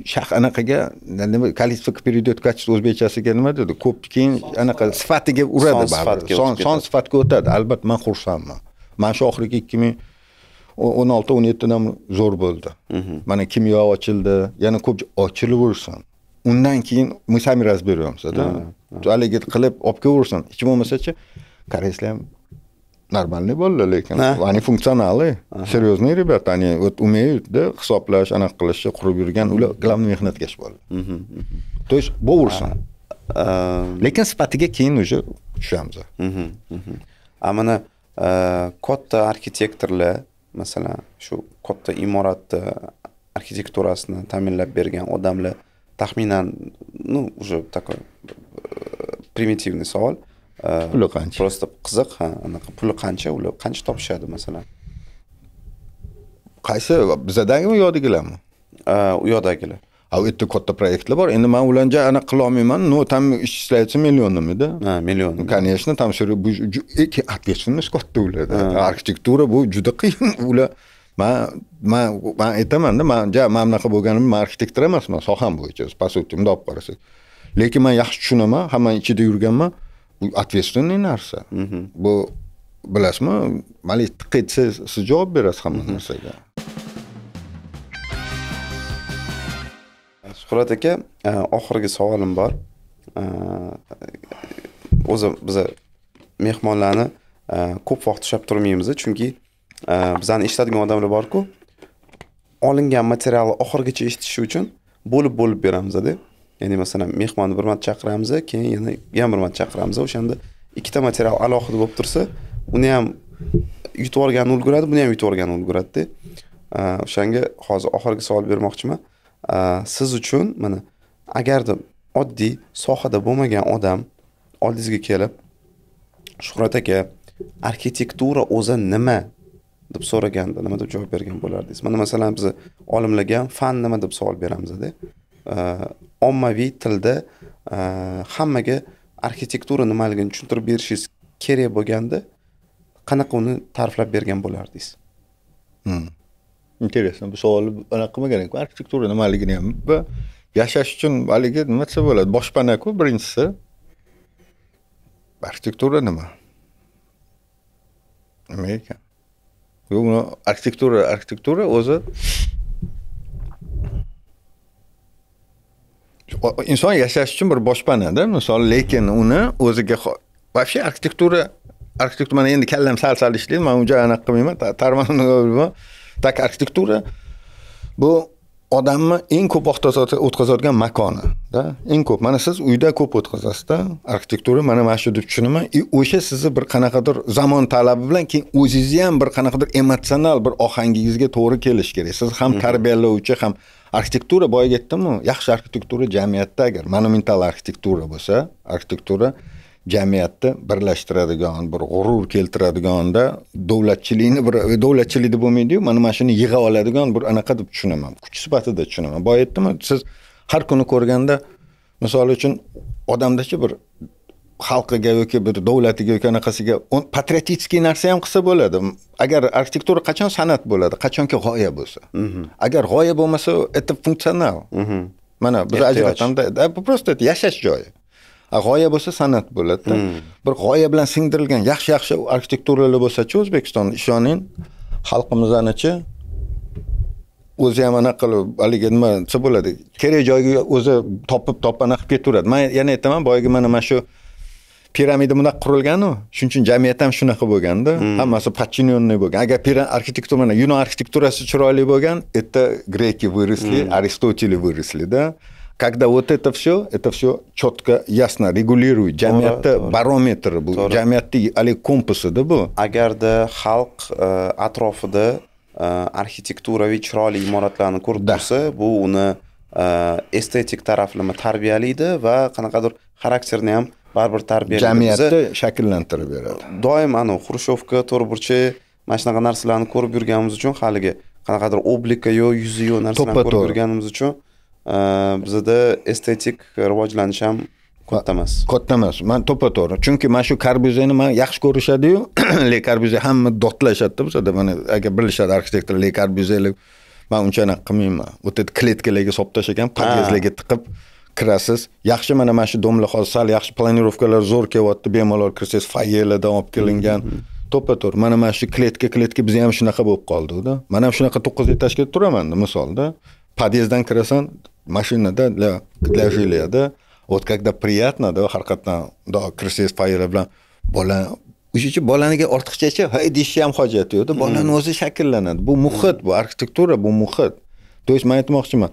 shah anaqaga nima количество перейдет o'zbekchasiga nima dedi ko'p keyin anaqa sifatiga uradi baribir son son sifatga o'tadi albatta man xursandman mana shu oxirgi ikki ming o'n olti o'n yettidan zo'r bo'ldi mhm. mana kimyo ochildi yana ko'p ochilaversin undan keyin мы сами разберемся да haligi qilib olib kelaversin hech bo'lmasachi koreyslar ham нормальный были lekin они funksionalniy серьезные ребята они вот умеют да hisoblash anaqa qilishni qurib yurgan ular главный mehnatkash bo'ldi то есть bo'laversin lekin sifatiga keyin уже tushamiz a mana katta arxitektorlar masalan shu katta imoratni arxitekturasini ta'minlab bergan odamlar taxminan ну уже такой э, примитивный savol puli э, qancha просто qiziq ha anaqa puli qancha ular qancha topishadi masalan qaysi bizadagimi u u yoqdagilar a u yerda katta proyektlar bor endi man ularga anaqa qilolmayman ну там ishlayotsa millionimida ha million конечно там все bu ответственность katta ularda arxitektura bu juda qiyin ular man man man aytamanda man ja man bunaqa bo'lganimni man arxitektor emasman soham bo'yicha по сути bundoq olib qarasak lekin man yaxshi tushunaman hammani ichida yurganman bu ответственный narsa bu bilasizmi mayli tiq etsa siz javob berasiz hamma narsaga shuhrat aka oxirgi savolim bor o'zi biza mehmonlarni ko'p vaqt ushlab turmaymiz chunki bizani eshitadigan odamlar borku olingan materialni oxirigacha eshitishi uchun bo'lib bo'lib beramiz ya'ni masalan mehmonni bir marta chaqiramiz keyin yana yana bir marta chaqiramiz o'shanda ikkita material alohida bo'lib tursa uni ham yutib yuborgani ulguradi buni ham yutib yuborgani ulguradida o'shanga hozir oxirgi savol bermoqchiman siz uchun mana agarda oddiy sohada bo'lmagan odam oldingizga kelib shuhrat aka arxitektura o'zi nima deb so'raganda nima deb javob bergan bo'lardingiz mana masalan biz olimlarga ham fan nima deb savol beramizda ommaviy tilda e, hammaga arxitektura nimaligini tushuntirib berishingiz kerak bo'lganda qanaqa uni ta'riflab bergan bo'lardingiz интересно hmm. bu savolni anaqa qilmagan ekan arxitektura nimaligini ham va yashash uchun haligi nima desa bo'ladi boshpanaku birinchisi arxitektura nima nima ekan uni arxitektura arxitektura o'zi inson yashash uchun bir boshpanada misol lekin uni o'ziga вообще arxitektura arxitektura mana endi kallam sal sal ishlaydi man joy anaqa qilmayman tarmoq tak arxitektura bu odamni eng ko'p o'tkazadigan да eng ko'p mana siz uyda ko'p o'tkazasizda arxitektura mana mana shu deb tushunaman и e, o'sha sizni bir qanaqadir zamon talabi bilan keyin o'zingizni ham bir qanaqadir emotsional bir ohangingizga to'g'ri kelishi kerak siz ham hmm. tarbiyalovchi ham arxitektura boyagi aytdimu yaxshi arxitektura jamiyatda agar monumental arxitektura bo'lsa arxitektura jamiyatni birlashtiradigan bir g'urur keltiradiganda davlatchilikni bir davlatchilik deb bo'lmaydiyu mana mana shuni yig'a oladigan bir anaqa deb tushunaman kuch sifatida tushunaman boya aytdimi siz har kuni ko'rganda misol uchun odamdachi bir xalqiga yoki bir davlatiga yoki anaqasiga patriotический narsa ham qilsa bo'ladi agar arxitektura qachon san'at bo'ladi qachonki g'oya bo'lsa mhm. agar g'oya bo'lmasa это funksional mhm. mana biz ajratamiz просто это yashash joyi g'oya bo'lsa san'at bo'ladida hmm. bir g'oya bilan singdirilgan yaxshi yaxshi arxitekturalar bo'lsachi o'zbekiston ishoning xalqimizniki o'zi ham anaqa qilib haligi nima desa bo'ladi kerak joyga o'zi topib topana qilib ketaveradi man yana aytaman boyagi mana mana shu piramida bunaqa qurilganu shuning uchun jamiyat ham shunaqa bo'lganda hmm. hammasi подчиненный bo'lgan agar arxitektura mana yunon arxitekturasi chiroyli bo'lgan это греки выросли аристотели да когда вот это все, это все четко, ясно регулирует. Диаметр, барометр был, диаметр али компасы, да, было? Агарда, халк, э, атрофда, э, архитектура, вичроли, моратлана, курдуса, бу на э, эстетик тарафлама тарбиялейді ва қанақадыр характерні ам барбір тарбиялейді жәмиятті шәкірлендіріп береді дайым ану хрущевка торбурчы машинаға нәрселерін көріп жүргеніміз үшін халіге қанақадыр облика йо юзы йо нәрселерін көріп жүргеніміз үшін bizada estetik rivojlanish ham katta emas katta emas man to'ppa to'g'ri chunki mana shu karbyuzeni man yaxshi ko'rishadiyu le karbyuze hamma dodlashadida bizada mana agar bilishadi arxitektor le karbyuzeli man uncha anaqa qilmayman вот это kletkalarga solib tashlagan ekan подъездlarga tiqib kirasiz yaxshi mana mana shu domlar hozir sal yaxshi planirovkalar zo'r kelyapti bemalol kirsangiz fayelardan olib kelingan to'ppa to'g'ri mana mana shu kletka kletka bizda ham shunaqa bo'lib qoldi qoldiuda man ham shunaqa to'qqiz etajga turamanda misolda подъезддан kirasan mashinada для для жилья да вот когда приятно да haqiqatdan kirsangiz familiya bilan bola o'shacha bolaniga ortiqchacha hey deyishni ham hojati yo'qda bolani o'zi shakllanadi bu muhit bu arxitektura bu muhit то есть man aytmoqchiman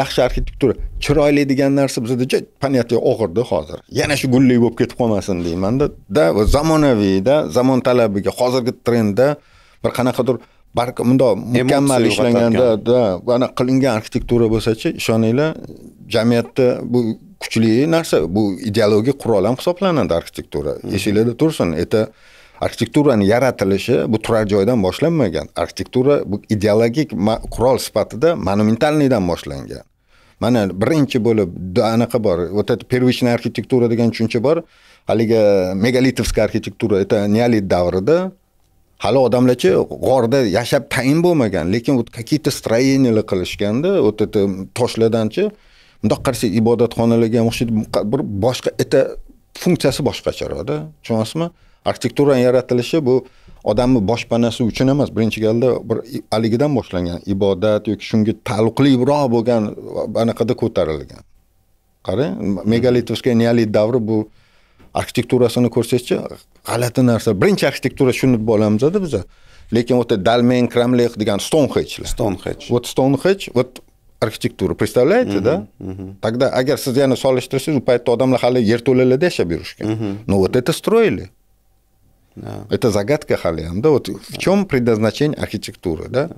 yaxshi arxitektura chiroyli degan narsa bizada juda понятие og'irda hozir yana shu gullik bo'lib ketib qolmasin deymanda да zamonaviyda zamon talabiga hozirgi trendda bir qanaqadir barcha bundoq mukammal ishlanganda да anaqa qilingan arxitektura bo'lsachi ishoninglar jamiyatda bu kuchli narsa bu ideologik qurol ham hisoblanadi arxitektura esinglarda tursin это arxitekturani yaratilishi bu turar joydan boshlanmagan arxitektura bu ideologik qurol sifatida monumentalniydan boshlangan mana birinchi bo'lib anaqa bor вот это первичная архитектура degan tushuncha bor haligi megalitovskiy arxitektura это neolit davrida hali odamlarchi g'orda yashab tayin bo'lmagan lekin какие то строениялар qilishganda вот это toshlardanchi mundoq qarasa ibodatxonalarga ham o'xshaydi bir boshqa это funksiyasi boshqacharoqda tushunyapsizmi arxitekturani yaratilishi bu odamni boshpanasi uchun emas birinchi galda bir haligidan boshlangan ibodat yoki shunga taalluqliroq bo'lgan anaqada ko'tarilgan qarang megalitovskiy neolit davri bu arxitekturasini ko'rsangizchi g'alati narsa birinchi arxitektura tushunib olamizda biza lekin вот dalmen kramlex degan stonehenge stonehenge вот stonehenge вот arxitektura представляете да тогда agar siz yana solishtirsangiz u paytda odamlar hali yerto'lalarda yashab yurishgan но вот это строили Это загадка hali hamda вот в чем предназначение архитектуры, да?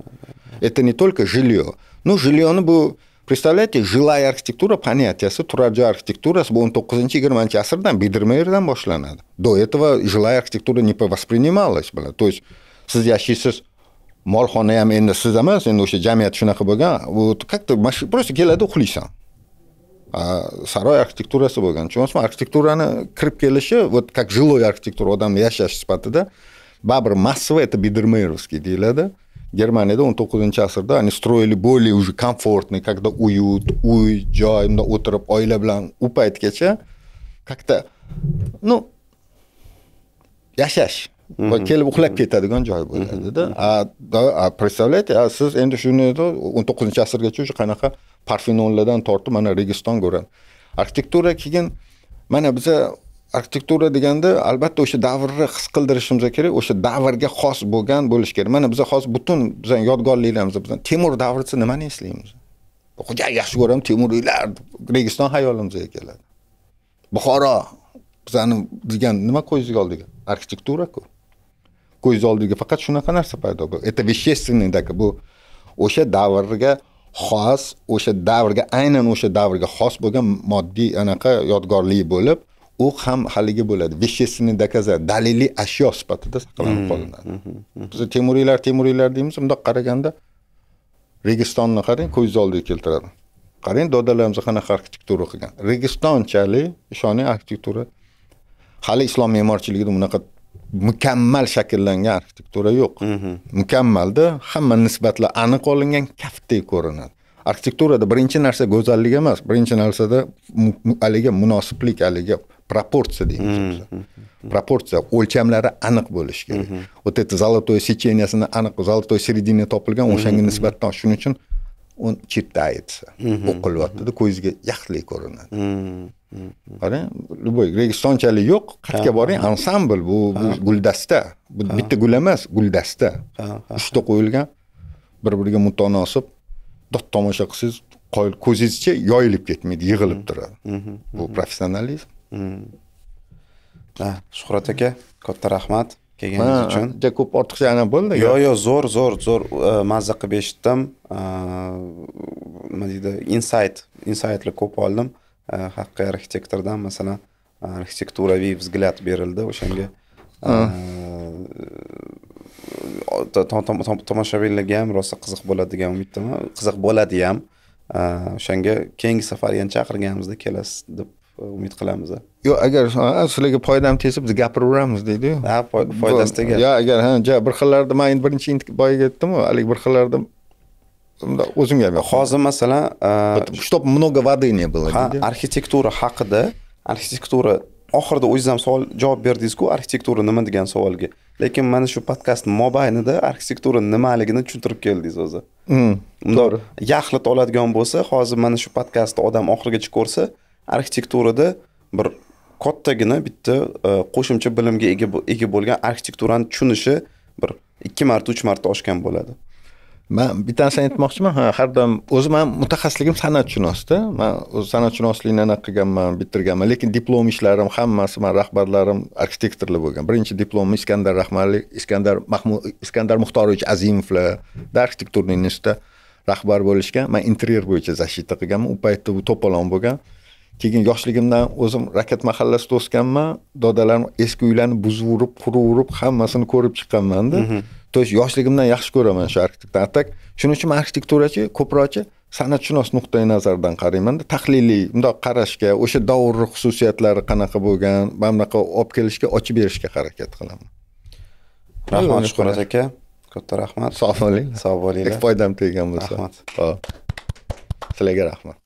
Это не только жилье. Ну, жилье, оно Представляете, жилая архитектура понятиясы turar joy архитектурасы он 19-20-asrdan бидермейрдан boshlanadi. До этого жилая архитектура не воспринималась была. То есть siz yashaysiz молхона ham endi siz emas, endi o'sha jamiyat shunaqa bo'lgan. Вот как-то просто keladi uxlaysan. saroy arxitekturasi bo'lgan. Tushunyapsizmi? Arxitekturani kirib kelishi, вот как жилой архитектура odamni yashash sifatida baribir массовый это Бидермейеровский deyiladi. germaniyada 19 asrda они строили более уже комфортный когда уют uy joy bundoq o'tirib oila bilan u paytgacha как то ну yashash kelib uxlab ketadigan joy bo'ladida представляете a siz endi shuni o'n to'qqizinchi asrgacha уже qanaqa parfenonlardan tortib mana registon ko'radi arxitektura keyin mana biza arxitektura deganda albatta o'sha davrni his qildirishimiz kerak o'sha davrga xos bo'lgan bo'lishi kerak mana biza hozir butun bizani yodgorliklarimiz bizani temur davrisi nimani eslaymiz xo'ja yaxshi ko'raman temuriylar registon hayolimizga keladi buxoro bizani degan nima ko'zingizni oldiga arxitektura-ku ko'z oldiga faqat shunaqa narsa paydo bo'ldi это вещественный bu o'sha davrga xos o'sha davrga aynan o'sha davrga xos bo'lgan moddiy anaqa yodgorlik bo'lib u ham haligi bo'ladi вещественный доказать daliliy ashyo sifatida saqlanib mm-hmm. qolinadi mm-hmm. biz temuriylar temuriylar deymiz bundoq qaraganda registonni qarang ko'z oldiga keltiradi qarang dodalarimiz qanaqa arxitektura qilgan registonchalik ishoning arxitektura hali islom me'morchiligida bunaqa mukammal shakllangan arxitektura yo'q mm-hmm. mukammalda hamma nisbatlar aniq olingan kaftdek ko'rinadi arxitekturada birinchi narsa go'zallik emas birinchi narsada haligi munosiblik haligi proporsiya deymiz hmm, hmm, hmm, proporsiya o'lchamlari aniq bo'lishi kerak вот это золотое сечениясini aniq золотой середина topilgan o'shanga nisbatan shuning uchun он читается o'qilyaptida ko'zga yaxlit ko'rinadi qarang любой registonchalik yo'q qayerga boring ansambl bu guldasta bitta gul emas guldasta uchta qo'yilgan bir biriga mutanosib tomosha qilsangiz ko'zingizcha yoyilib ketmaydi yig'ilib turadi bu professionalizm Mm. shuhrat aka katta rahmat kelganingiz uchun juda ko'p ortiqcha anaqa bo'ldi yo'q yo'q zo'r zo'r zo'r uh, mazza qilib eshitdim uh, nima deydi insayt insaytlar ko'p oldim uh, haqiqiy arxitektordan masalan arxitekturaviy взгляд berildi o'shanga tomoshabinlarga ham rosa qiziq bo'ladi degan umiddaman qiziq bo'ladi ham o'shanga keyingi safar yana chaqirganimizda kelasiz deb umid qilamiz yo'q agar sizlarga foydam tegsa biz gapiraveramiz deydiyu ha foydasi tegadi yo agar ha ja bir xillarda man endi birinchi boyaga aytdimu haligi bir xillarda o'zimga hozir masalan чтобы много воды не было ha arxitektura haqida arxitektura oxirida o'zingiz ham savol javob berdingizku arxitektura nima degan savolga lekin mana shu podkast mobaynida arxitektura nimaligini tushuntirib keldingiz o'zi hmm, to'g'ri yaxlit oladigan bo'lsa hozir mana shu podkastni odam oxirigacha ko'rsa arxitekturada bir kattagina bitta e, qo'shimcha bilimga ega bo'lgan arxitekturani tushunishi bir ikki marta uch marta oshgan bo'ladi man bitta narsani aytmoqchiman ha har doim o'zi man mutaxassisligim san'atshunosda man o'zi san'atshunoslikni anaqa qilganman bitirganman lekin diplom ishlarim hammasi man rahbarlarim arxitektorlar bo'lgan birinchi diplomim iskandar rahmali iskandar mahmud iskandar muxtorovich azimovlar arxitekturniy institutda rahbar bo'lishgan man interyer bo'yicha защита qilganman u paytda u to'polon bo'lgan keyin yoshligimdan o'zim rakat mahallasida o'sganman dodalarim eski uylarni buzaverib quraverib hammasini ko'rib chiqqanmanda то mhm. есть yoshligimdan yaxshi ko'raman shu arxitekturani так shuning uchun man arxitekturachi ko'proqchi san'atshunos nuqtai nazaridan qaraymanda tahliliy bundoq qarashga o'sha davrni xususiyatlari qanaqa bo'lgan mana bunaqa olib kelishga ochib berishga harakat qilaman rahmat shuhrat aka katta rahmat sog' bo'linglar sog' bo'linglar foydam tegan bo'lsa rahmat sizlarga rahmat